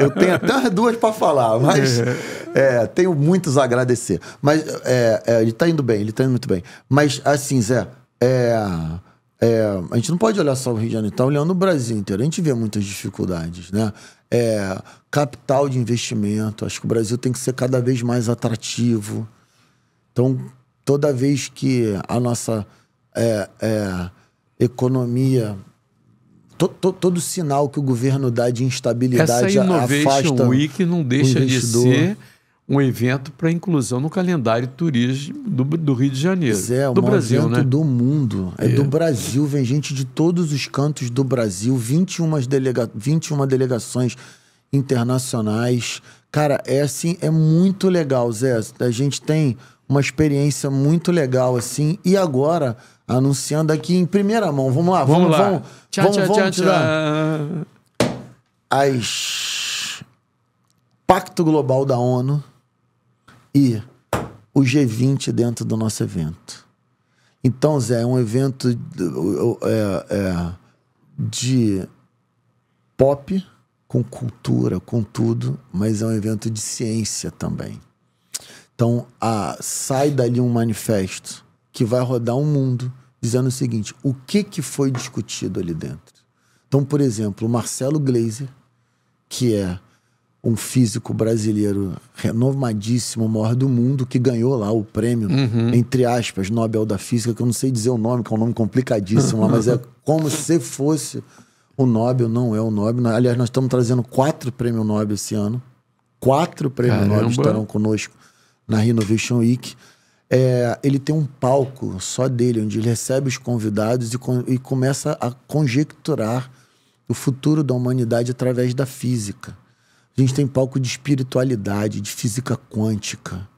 Eu tenho até duas para falar, mas é. é, tenho muitos a agradecer. Mas é, é, ele tá indo bem, ele tá indo muito bem. Mas assim, Zé, a gente não pode olhar só o Rio de Janeiro, tá olhando o Brasil inteiro. A gente vê muitas dificuldades, né? é, capital de investimento. Acho que o Brasil tem que ser cada vez mais atrativo. Então, toda vez que a nossa é, é, economia. To, to, todo sinal que o governo dá de instabilidade Essa Innovation afasta Week não deixa de ser um evento para inclusão no calendário turismo do, do Rio de Janeiro. É, do Brasil, evento né? do mundo. É, é, do Brasil, vem gente de todos os cantos do Brasil, 21, delega 21 delegações internacionais. Cara, é assim, é muito legal, Zé. A gente tem uma experiência muito legal, assim. E agora, anunciando aqui em primeira mão, vamos lá, vamos, vamos lá. Vamos, tchau, vamos, tchau, vamos tchau, tchau. As Pacto Global da ONU e o G20 dentro do nosso evento. Então, Zé, é um evento é, é, de pop, com cultura, com tudo, mas é um evento de ciência também. Então, a, sai dali um manifesto que vai rodar o um mundo dizendo o seguinte: o que, que foi discutido ali dentro? Então, por exemplo, o Marcelo Glazer, que é um físico brasileiro renomadíssimo, o maior do mundo, que ganhou lá o prêmio, uhum. entre aspas, Nobel da Física, que eu não sei dizer o nome, que é um nome complicadíssimo lá, mas é como se fosse o Nobel, não é o Nobel. Aliás, nós estamos trazendo quatro prêmios Nobel esse ano. Quatro prêmios Caramba. Nobel estarão conosco na Renovation Week. É, ele tem um palco só dele, onde ele recebe os convidados e, e começa a conjecturar o futuro da humanidade através da física. A gente tem palco de espiritualidade, de física quântica,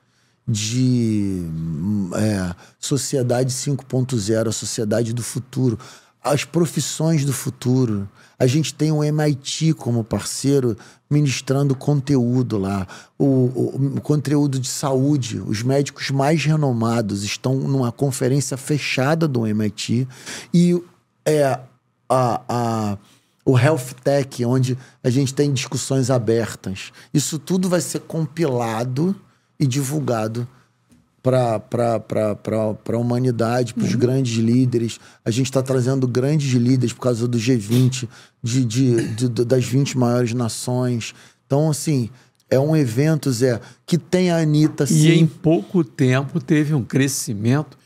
de hum, é, sociedade 5.0, a sociedade do futuro, as profissões do futuro. A gente tem o MIT como parceiro ministrando conteúdo lá, o, o, o conteúdo de saúde. Os médicos mais renomados estão numa conferência fechada do MIT e é, a, a o Health Tech, onde a gente tem discussões abertas. Isso tudo vai ser compilado e divulgado para a humanidade, para os uhum. grandes líderes. A gente está trazendo grandes líderes por causa do G20, de, de, de, de, das 20 maiores nações. Então, assim, é um evento, Zé, que tem a Anitta, sim. E em pouco tempo teve um crescimento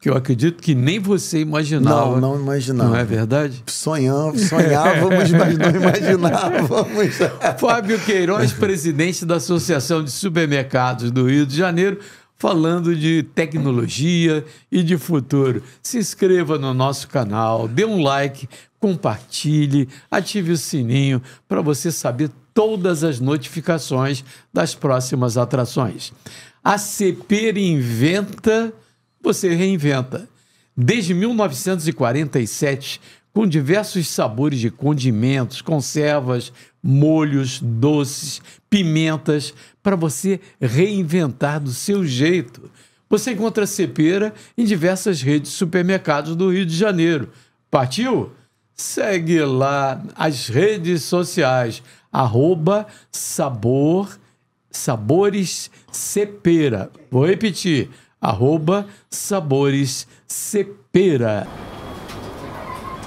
que eu acredito que nem você imaginava. Não, não imaginava. Não é verdade? Sonhava, sonhávamos, mas não imaginávamos. Fábio Queiroz, presidente da Associação de Supermercados do Rio de Janeiro, falando de tecnologia e de futuro. Se inscreva no nosso canal, dê um like, compartilhe, ative o sininho para você saber todas as notificações das próximas atrações. A CP inventa você reinventa. Desde 1947, com diversos sabores de condimentos, conservas, molhos, doces, pimentas, para você reinventar do seu jeito. Você encontra cepera em diversas redes de supermercados do Rio de Janeiro. Partiu? Segue lá as redes sociais, arroba sabor, sabores cepera. Vou repetir, arroba Sabores Cepera.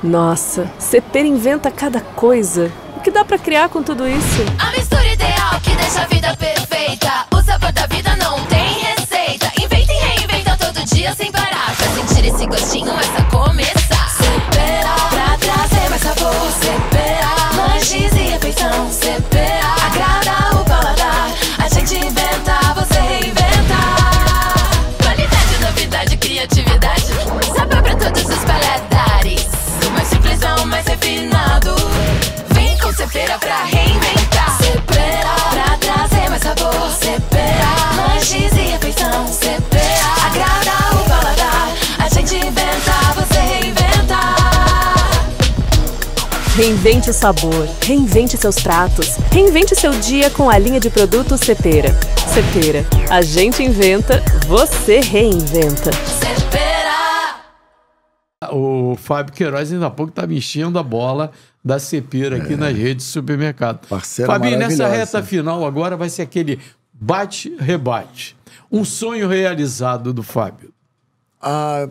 Nossa, Cepera inventa cada coisa. O que dá para criar com tudo isso? A mistura ideal que deixa a vida perfeita. O sabor da vida não tem receita. Inventa e reinventa todo dia sem parar. Pra sentir esse gostinho é só começar. Cepera, pra trazer mais sabor. Cepera, lanches e refeição. Cepera, agrada o paladar. A gente inventa todos os paladares. Do mais simples ao mais refinado. Vem com Cepera pra reinventar. Cepera, pra trazer mais sabor. Cepera, lanches e refeição. Cepera, agrada o paladar. A gente inventa, você reinventa. Reinvente o sabor, reinvente seus pratos, reinvente seu dia com a linha de produtos Cepera. Cepera, a gente inventa, você reinventa. Cepera o Fábio Queiroz ainda há pouco estava enchendo a bola da Cepira aqui é. nas redes de supermercado. Parceiro Fabinho, nessa reta final agora vai ser aquele bate-rebate. Um sonho realizado do Fábio. Ah,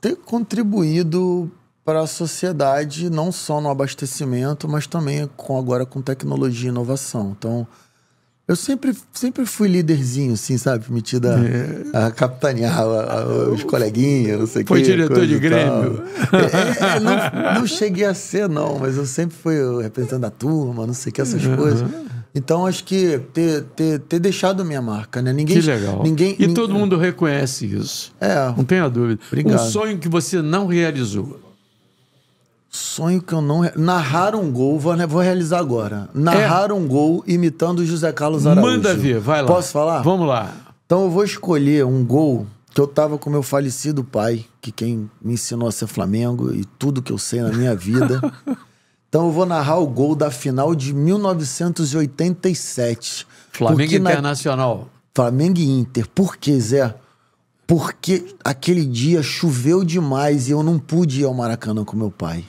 ter contribuído para a sociedade, não só no abastecimento, mas também com agora com tecnologia e inovação. Então, eu sempre, sempre fui líderzinho, assim, sabe? Metido a, é. a capitanear a, a, os coleguinhas, não sei o Foi diretor de Grêmio. É, é, não, não, cheguei a ser, não, mas eu sempre fui o representante da turma, não sei o que, essas uhum. coisas. Então, acho que ter, ter, ter deixado minha marca, né? Ninguém, que legal. Ninguém, e todo mundo reconhece isso. É. Não tenha dúvida. Obrigado. Um sonho que você não realizou. Sonho que eu não. Narrar um gol, vou, vou realizar agora. Narrar é. um gol imitando José Carlos Araújo. Manda ver, vai lá. Posso falar? Vamos lá. Então eu vou escolher um gol que eu tava com meu falecido pai, que quem me ensinou a ser Flamengo e tudo que eu sei na minha vida. então eu vou narrar o gol da final de 1987. Flamengo Internacional. Flamengo e Inter. Por quê, Zé? Porque aquele dia choveu demais e eu não pude ir ao Maracanã com meu pai.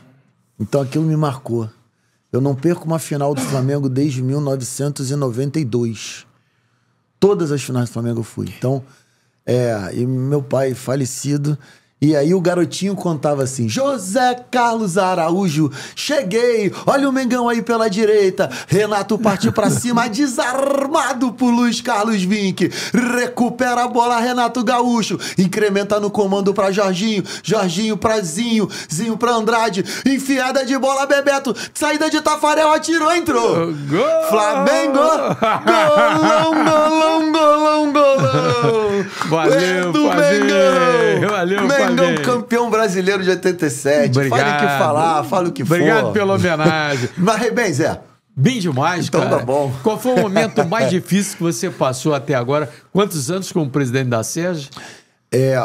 Então aquilo me marcou. Eu não perco uma final do Flamengo desde 1992. Todas as finais do Flamengo eu fui. Então, é, e meu pai falecido, e aí o garotinho contava assim: José Carlos Araújo, cheguei, olha o Mengão aí pela direita. Renato parte para cima, desarmado por Luiz Carlos Vink. Recupera a bola, Renato Gaúcho. Incrementa no comando para Jorginho, Jorginho pra Zinho, Zinho pra Andrade. Enfiada de bola, Bebeto. Saída de Tafarel, atirou, entrou. Gol! Flamengo! Golão, golão, golão, golão! Valeu, Valeu, Mengão! Valeu, Mengão! é gente. campeão brasileiro de 87. Obrigado. Fale o que falar, fale o que Obrigado for. Obrigado pela homenagem. Mas bem, Zé. Bem demais, então, tá cara. Tá bom. Qual foi o momento mais difícil que você passou até agora? Quantos anos como presidente da SERJ? É,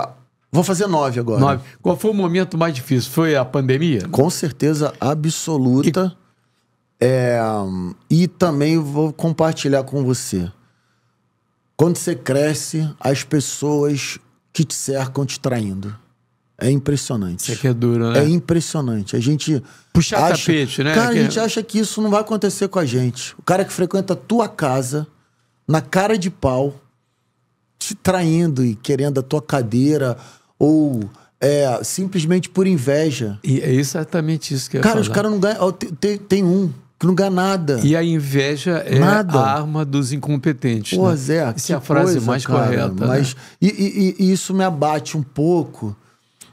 vou fazer nove agora. Nove. Qual foi o momento mais difícil? Foi a pandemia? Com certeza absoluta. E, é, e também vou compartilhar com você. Quando você cresce, as pessoas que te cercam te traindo. É impressionante. Isso aqui é duro, né? É impressionante. A gente. Puxar acha... tapete, né? Cara, a é gente acha que isso não vai acontecer com a gente. O cara que frequenta a tua casa, na cara de pau, te traindo e querendo a tua cadeira, ou é, simplesmente por inveja. E é exatamente isso que eu Cara, falar. os caras não ganham. Tem, tem, um que não ganha nada. E a inveja é nada. a arma dos incompetentes. Pô, né? Zé, Essa é a frase coisa, mais cara, correta. Mas, né? e, e, e isso me abate um pouco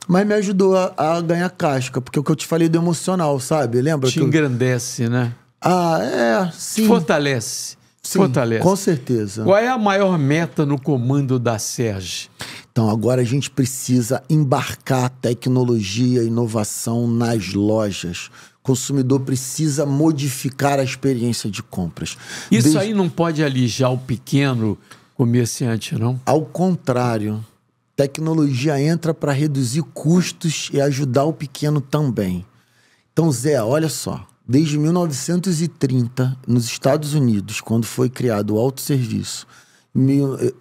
mas me ajudou a, a, ganhar casca, porque o que eu te falei do emocional, sabe? Lembra? Te engrandece, né? Ah, é, sim. Fortalece. Sim, Fortalece. Com certeza. Qual é a maior meta no comando da Serge? Então, agora a gente precisa embarcar tecnologia, inovação nas lojas. O consumidor precisa modificar a experiência de compras. Isso Desde... aí não pode alijar o pequeno comerciante, não? Ao contrário. Tecnologia entra para reduzir custos e ajudar o pequeno também. Então, Zé, olha só. Desde 1930, nos Estados Unidos, quando foi criado o autosserviço, serviço eh,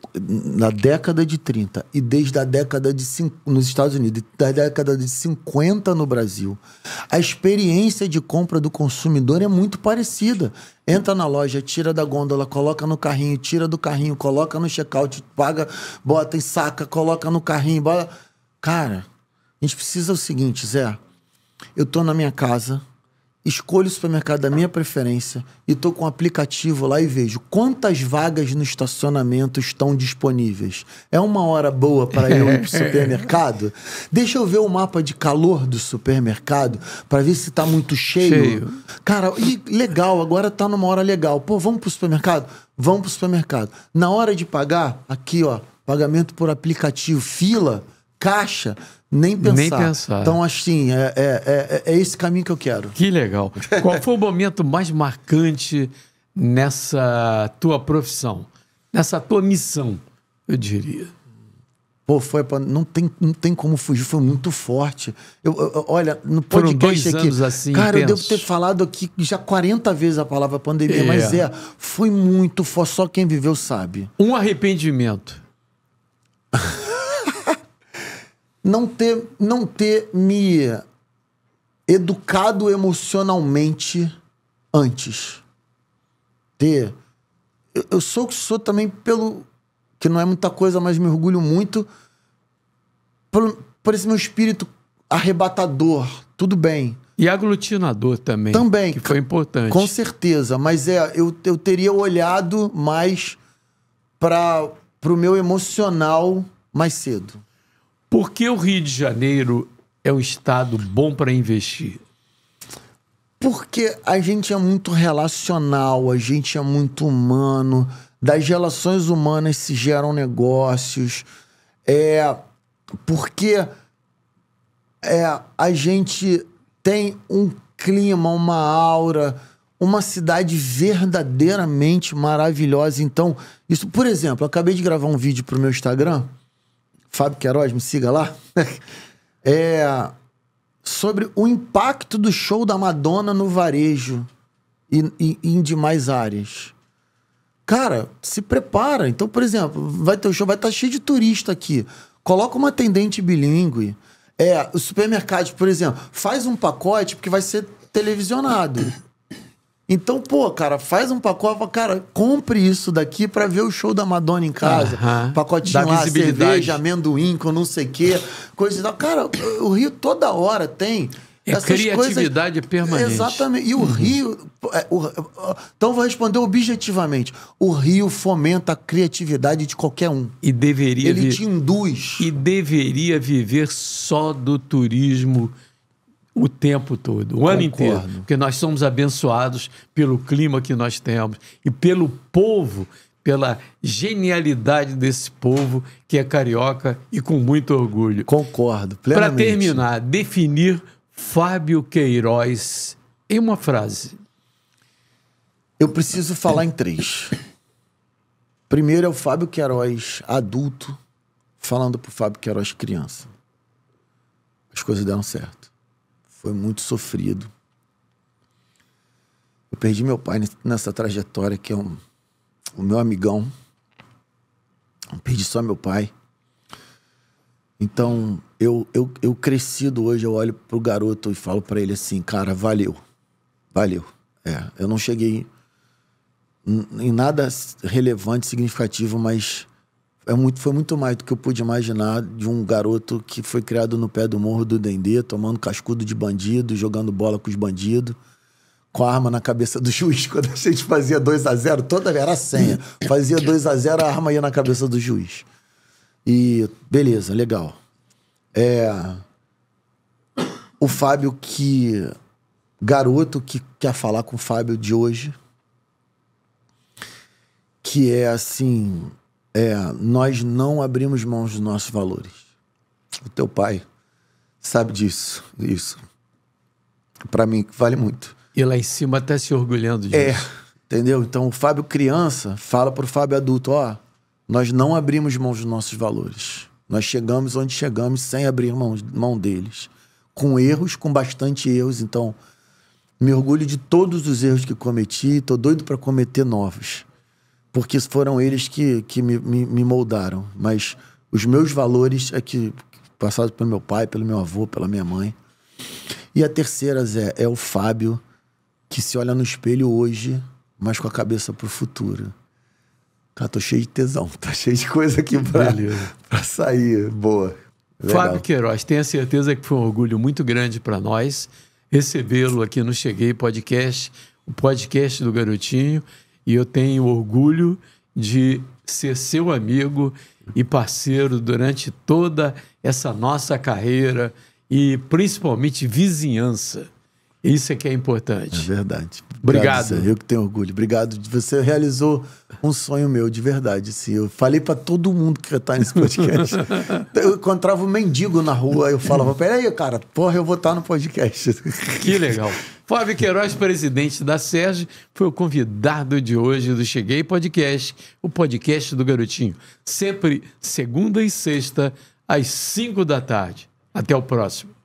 na década de 30 e desde a década de 50, nos Estados Unidos, da década de 50 no Brasil, a experiência de compra do consumidor é muito parecida. Entra na loja, tira da gôndola, coloca no carrinho, tira do carrinho, coloca no checkout, paga, bota em saca, coloca no carrinho, bota. Cara, a gente precisa o seguinte, Zé. Eu tô na minha casa, escolho o supermercado da minha preferência e estou com o um aplicativo lá e vejo quantas vagas no estacionamento estão disponíveis. É uma hora boa para eu ir pro supermercado? Deixa eu ver o mapa de calor do supermercado para ver se está muito cheio. cheio. Cara, e legal, agora está numa hora legal. Pô, vamos pro supermercado? Vamos pro supermercado. Na hora de pagar, aqui ó, pagamento por aplicativo, fila, caixa nem pensar. Nem pensar. Então, assim, é, é, é, é esse caminho que eu quero. Que legal. Qual foi o momento mais marcante nessa tua profissão? Nessa tua missão, eu diria. Pô, foi pra... não tem não tem como fugir, foi muito forte. Eu, eu, eu olha, no podcast Foram dois aqui, assim, cara, intensos. eu devo ter falado aqui já 40 vezes a palavra pandemia, é. mas é, foi muito forte, só quem viveu sabe. Um arrependimento. não ter, não ter me educado emocionalmente antes. Ter. Eu, eu sou o que sou também pelo. que não é muita coisa, mas me orgulho muito. Por, por esse meu espírito arrebatador. Tudo bem. E aglutinador também. Também. Que foi importante. Com certeza. Mas é, eu, eu teria olhado mais para o meu emocional mais cedo. Por que o Rio de Janeiro é um estado bom para investir? Porque a gente é muito relacional, a gente é muito humano. Das relações humanas se geram negócios. É porque é, a gente tem um clima, uma aura, uma cidade verdadeiramente maravilhosa. Então, isso, por exemplo, eu acabei de gravar um vídeo para o meu Instagram Fábio Queiroz, me siga lá. é, sobre o impacto do show da Madonna no varejo e, e, e em demais áreas. Cara, se prepara. Então, por exemplo, vai ter o um show, vai estar tá cheio de turista aqui. Coloca uma atendente bilíngue. É, o supermercado, por exemplo, faz um pacote porque vai ser televisionado. Então, pô, cara, faz um pacote, cara, compre isso daqui para ver o show da Madonna em casa. Uhum. Pacotinho Dá lá, cerveja, amendoim, com não sei o quê, coisa e tal. Cara, o Rio toda hora tem. É essas criatividade coisas... permanente. Exatamente. E o uhum. Rio. É, é, então, vou responder objetivamente. O Rio fomenta a criatividade de qualquer um. E deveria. Ele vi... te induz. E deveria viver só do turismo o tempo todo, o Concordo. ano inteiro, porque nós somos abençoados pelo clima que nós temos e pelo povo, pela genialidade desse povo que é carioca e com muito orgulho. Concordo, plenamente. Para terminar, definir Fábio Queiroz em uma frase. Eu preciso falar em três. Primeiro é o Fábio Queiroz adulto falando para o Fábio Queiroz criança. As coisas deram certo. Foi muito sofrido. Eu perdi meu pai nessa trajetória, que é um, o meu amigão. Eu perdi só meu pai. Então, eu, eu, eu crescido hoje, eu olho pro garoto e falo para ele assim, cara, valeu. Valeu. É, eu não cheguei em, em nada relevante, significativo, mas é muito, foi muito mais do que eu pude imaginar de um garoto que foi criado no pé do morro do Dendê, tomando cascudo de bandido, jogando bola com os bandidos, com a arma na cabeça do juiz. Quando a gente fazia 2 a 0 toda era a senha. Fazia 2 a 0 a arma ia na cabeça do juiz. E beleza, legal. É, o Fábio que. Garoto que quer falar com o Fábio de hoje. Que é assim é, nós não abrimos mão dos nossos valores. O teu pai sabe disso, isso. Para mim vale muito. E lá em cima até tá se orgulhando é, disso. É, entendeu? Então o Fábio criança fala pro Fábio adulto, ó, nós não abrimos mão dos nossos valores. Nós chegamos onde chegamos sem abrir mão, mão deles. Com erros, com bastante erros, então me orgulho de todos os erros que cometi, tô doido para cometer novos porque foram eles que, que me, me, me moldaram. Mas os meus valores é que passados pelo meu pai, pelo meu avô, pela minha mãe. E a terceira, Zé, é o Fábio, que se olha no espelho hoje, mas com a cabeça pro futuro. Cara, tô cheio de tesão, tá cheio de coisa aqui pra, pra sair. Boa. Legal. Fábio Queiroz, tenha certeza que foi um orgulho muito grande para nós recebê-lo aqui no Cheguei Podcast, o podcast do Garotinho e eu tenho orgulho de ser seu amigo e parceiro durante toda essa nossa carreira e principalmente vizinhança. Isso é que é importante. É verdade. Obrigado. Obrigado. Eu que tenho orgulho. Obrigado. Você realizou um sonho meu, de verdade. Sim. eu falei para todo mundo que tá nesse podcast. eu encontrava um mendigo na rua, eu falava: peraí, cara, porra, eu vou estar no podcast. Que legal. Fábio Queiroz, presidente da Sérgio, foi o convidado de hoje do Cheguei Podcast, o podcast do Garotinho. Sempre segunda e sexta, às cinco da tarde. Até o próximo.